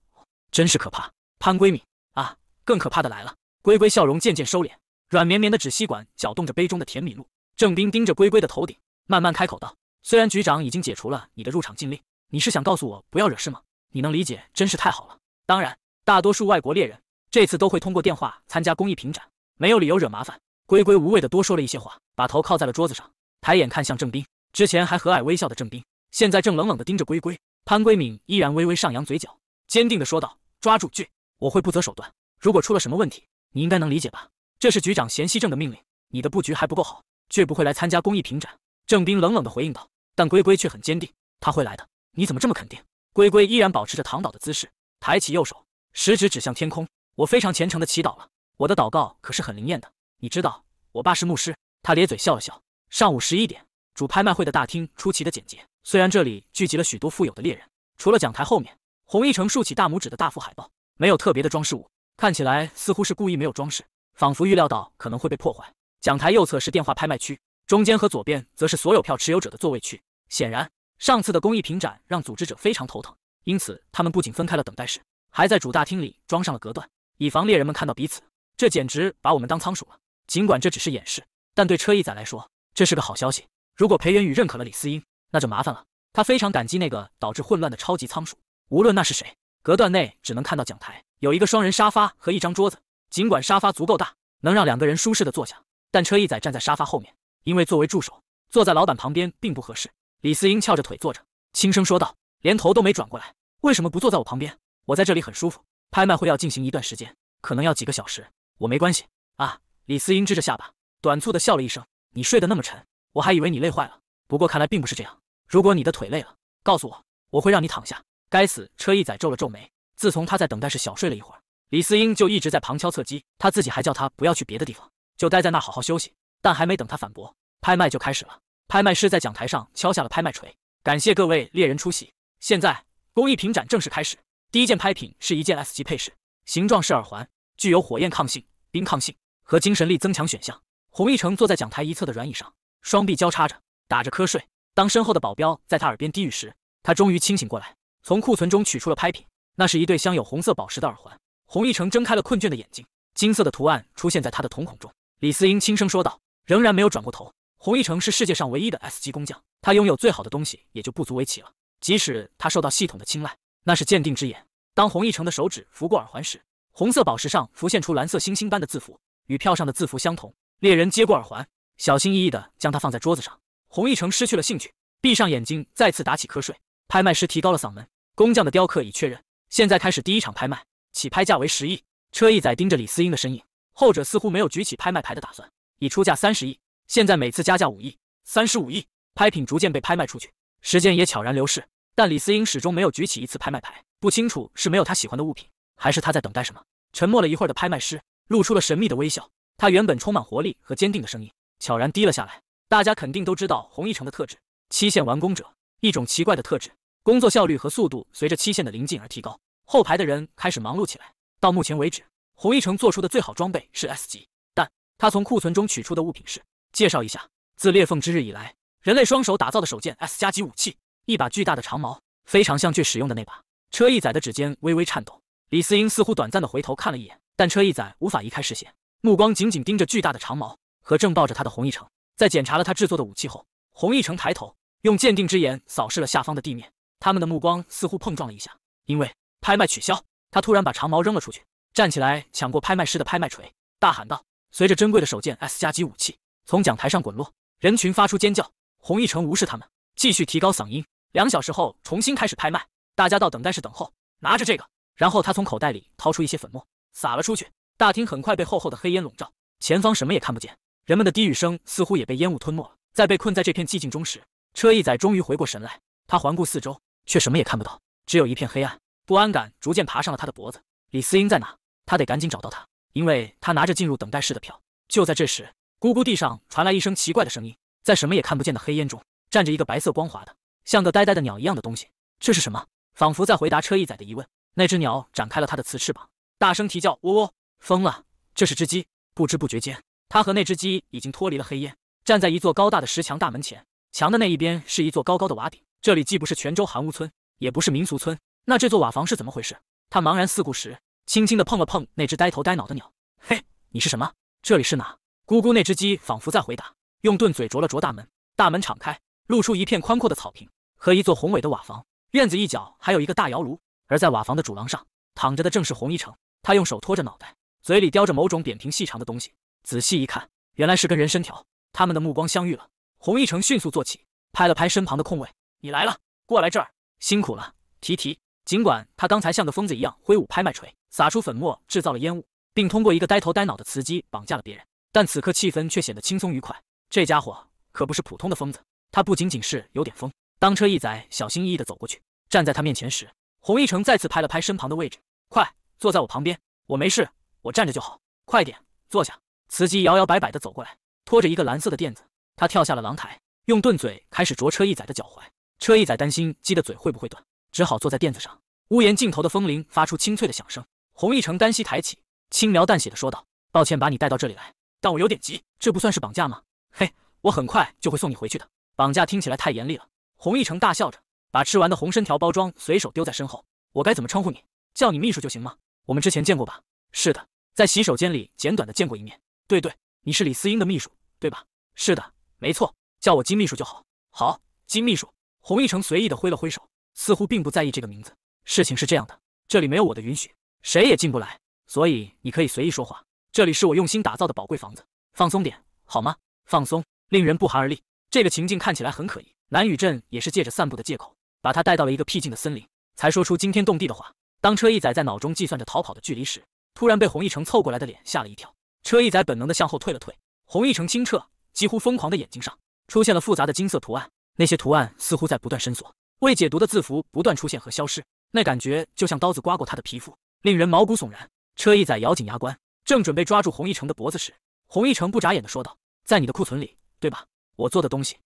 真是可怕，潘闺蜜啊！更可怕的来了。”龟龟笑容渐渐收敛，软绵绵的纸吸管搅动着杯中的甜米露。郑斌盯着龟龟的头顶，慢慢开口道：“虽然局长已经解除了你的入场禁令，你是想告诉我不要惹事吗？你能理解真是太好了。当然，大多数外国猎人这次都会通过电话参加公益品展，没有理由惹麻烦。”龟龟无谓的多说了一些话，把头靠在了桌子上，抬眼看向郑斌，之前还和蔼微笑的郑斌。现在正冷冷的盯着龟龟，潘归敏依然微微上扬嘴角，坚定的说道：“抓住俊，我会不择手段。如果出了什么问题，你应该能理解吧？这是局长咸熙正的命令。你的布局还不够好，俊不会来参加公益评展。”郑斌冷冷的回应道。但龟龟却很坚定，他会来的。你怎么这么肯定？龟龟依然保持着躺倒的姿势，抬起右手，食指指向天空。我非常虔诚的祈祷了，我的祷告可是很灵验的。你知道，我爸是牧师。他咧嘴笑了笑。上午十一点，主拍卖会的大厅出奇的简洁。虽然这里聚集了许多富有的猎人，除了讲台后面红一城竖起大拇指的大幅海报，没有特别的装饰物，看起来似乎是故意没有装饰，仿佛预料到可能会被破坏。讲台右侧是电话拍卖区，中间和左边则是所有票持有者的座位区。显然，上次的工艺品展让组织者非常头疼，因此他们不仅分开了等待室，还在主大厅里装上了隔断，以防猎人们看到彼此。这简直把我们当仓鼠了。尽管这只是演示，但对车翼仔来说，这是个好消息。如果裴元宇认可了李思英，那就麻烦了。他非常感激那个导致混乱的超级仓鼠，无论那是谁。隔断内只能看到讲台，有一个双人沙发和一张桌子。尽管沙发足够大，能让两个人舒适的坐下，但车一仔站在沙发后面，因为作为助手，坐在老板旁边并不合适。李思英翘着腿坐着，轻声说道：“连头都没转过来，为什么不坐在我旁边？我在这里很舒服。拍卖会要进行一段时间，可能要几个小时，我没关系。”啊！李思英支着下巴，短促的笑了一声：“你睡得那么沉，我还以为你累坏了，不过看来并不是这样。”如果你的腿累了，告诉我，我会让你躺下。该死！车一仔皱了皱眉。自从他在等待室小睡了一会儿，李思英就一直在旁敲侧击，他自己还叫他不要去别的地方，就待在那好好休息。但还没等他反驳，拍卖就开始了。拍卖师在讲台上敲下了拍卖锤。感谢各位猎人出席，现在工艺品展正式开始。第一件拍品是一件 S 级配饰，形状是耳环，具有火焰抗性、冰抗性和精神力增强选项。洪一城坐在讲台一侧的软椅上，双臂交叉着，打着瞌睡。当身后的保镖在他耳边低语时，他终于清醒过来，从库存中取出了拍品。那是一对镶有红色宝石的耳环。洪一成睁开了困倦的眼睛，金色的图案出现在他的瞳孔中。李思英轻声说道，仍然没有转过头。洪一成是世界上唯一的 S 级工匠，他拥有最好的东西，也就不足为奇了。即使他受到系统的青睐，那是鉴定之眼。当洪一成的手指拂过耳环时，红色宝石上浮现出蓝色星星般的字符，与票上的字符相同。猎人接过耳环，小心翼翼地将它放在桌子上。洪一城失去了兴趣，闭上眼睛，再次打起瞌睡。拍卖师提高了嗓门：“工匠的雕刻已确认，现在开始第一场拍卖，起拍价为十亿。”车一仔盯着李思英的身影，后者似乎没有举起拍卖牌的打算，已出价三十亿。现在每次加价五亿，三十五亿。拍品逐渐被拍卖出去，时间也悄然流逝，但李思英始终没有举起一次拍卖牌。不清楚是没有他喜欢的物品，还是他在等待什么。沉默了一会儿的拍卖师露出了神秘的微笑，他原本充满活力和坚定的声音悄然低了下来。大家肯定都知道红一城的特质：期限完工者，一种奇怪的特质，工作效率和速度随着期限的临近而提高。后排的人开始忙碌起来。到目前为止，红一城做出的最好装备是 S 级，但他从库存中取出的物品是：介绍一下，自裂缝之日以来，人类双手打造的手剑 S 加级武器，一把巨大的长矛，非常像他使用的那把。车翼仔的指尖微微颤抖，李思英似乎短暂的回头看了一眼，但车翼仔无法移开视线，目光紧紧盯着巨大的长矛和正抱着他的红一城。在检查了他制作的武器后，洪一成抬头用鉴定之眼扫视了下方的地面，他们的目光似乎碰撞了一下。因为拍卖取消，他突然把长矛扔了出去，站起来抢过拍卖师的拍卖锤，大喊道：“随着珍贵的手剑 S 加级武器从讲台上滚落，人群发出尖叫。”洪一成无视他们，继续提高嗓音：“两小时后重新开始拍卖，大家到等待室等候，拿着这个。”然后他从口袋里掏出一些粉末，撒了出去，大厅很快被厚厚的黑烟笼罩，前方什么也看不见。人们的低语声似乎也被烟雾吞没了。在被困在这片寂静中时，车一仔终于回过神来。他环顾四周，却什么也看不到，只有一片黑暗。不安感逐渐爬上了他的脖子。李思英在哪？他得赶紧找到她，因为他拿着进入等待室的票。就在这时，咕咕地上传来一声奇怪的声音。在什么也看不见的黑烟中，站着一个白色光滑的、像个呆呆的鸟一样的东西。这是什么？仿佛在回答车一仔的疑问，那只鸟展开了它的雌翅膀，大声啼叫：“喔喔！”疯了，这是只鸡。不知不觉间。他和那只鸡已经脱离了黑烟，站在一座高大的石墙大门前。墙的那一边是一座高高的瓦顶。这里既不是泉州寒屋村，也不是民俗村。那这座瓦房是怎么回事？他茫然四顾时，轻轻地碰了碰那只呆头呆脑的鸟。嘿，你是什么？这里是哪？咕咕，那只鸡仿佛在回答，用钝嘴啄了啄大门。大门敞开，露出一片宽阔的草坪和一座宏伟的瓦房。院子一角还有一个大窑炉。而在瓦房的主廊上躺着的正是洪一城。他用手托着脑袋，嘴里叼着某种扁平细长的东西。仔细一看，原来是根人参条。他们的目光相遇了。洪一成迅速坐起，拍了拍身旁的空位：“你来了，过来这儿，辛苦了，提提。”尽管他刚才像个疯子一样挥舞拍卖锤，撒出粉末制造了烟雾，并通过一个呆头呆脑的瓷机绑架了别人，但此刻气氛却显得轻松愉快。这家伙可不是普通的疯子，他不仅仅是有点疯。当车一仔小心翼翼地走过去，站在他面前时，洪一成再次拍了拍身旁的位置：“快坐在我旁边，我没事，我站着就好。快点坐下。”雌鸡摇摇摆摆地走过来，拖着一个蓝色的垫子。他跳下了廊台，用钝嘴开始啄车一仔的脚踝。车一仔担心鸡的嘴会不会断，只好坐在垫子上。屋檐尽头的风铃发出清脆的响声。洪一成单膝抬起，轻描淡写地说道：“抱歉，把你带到这里来，但我有点急。这不算是绑架吗？”“嘿，我很快就会送你回去的。”“绑架听起来太严厉了。”洪一成大笑着，把吃完的红参条包装随手丢在身后。“我该怎么称呼你？叫你秘书就行吗？我们之前见过吧？”“是的，在洗手间里简短的见过一面。”对对，你是李思英的秘书，对吧？是的，没错，叫我金秘书就好。好，金秘书。洪一诚随意地挥了挥手，似乎并不在意这个名字。事情是这样的，这里没有我的允许，谁也进不来，所以你可以随意说话。这里是我用心打造的宝贵房子，放松点，好吗？放松，令人不寒而栗。这个情境看起来很可疑。南雨镇也是借着散步的借口，把他带到了一个僻静的森林，才说出惊天动地的话。当车一仔在脑中计算着逃跑的距离时，突然被洪一诚凑过来的脸吓了一跳。车一仔本能的向后退了退，红一成清澈、几乎疯狂的眼睛上出现了复杂的金色图案，那些图案似乎在不断伸缩，未解读的字符不断出现和消失，那感觉就像刀子刮过他的皮肤，令人毛骨悚然。车一仔咬紧牙关，正准备抓住红一成的脖子时，红一成不眨眼的说道：“在你的库存里，对吧？我做的东西。”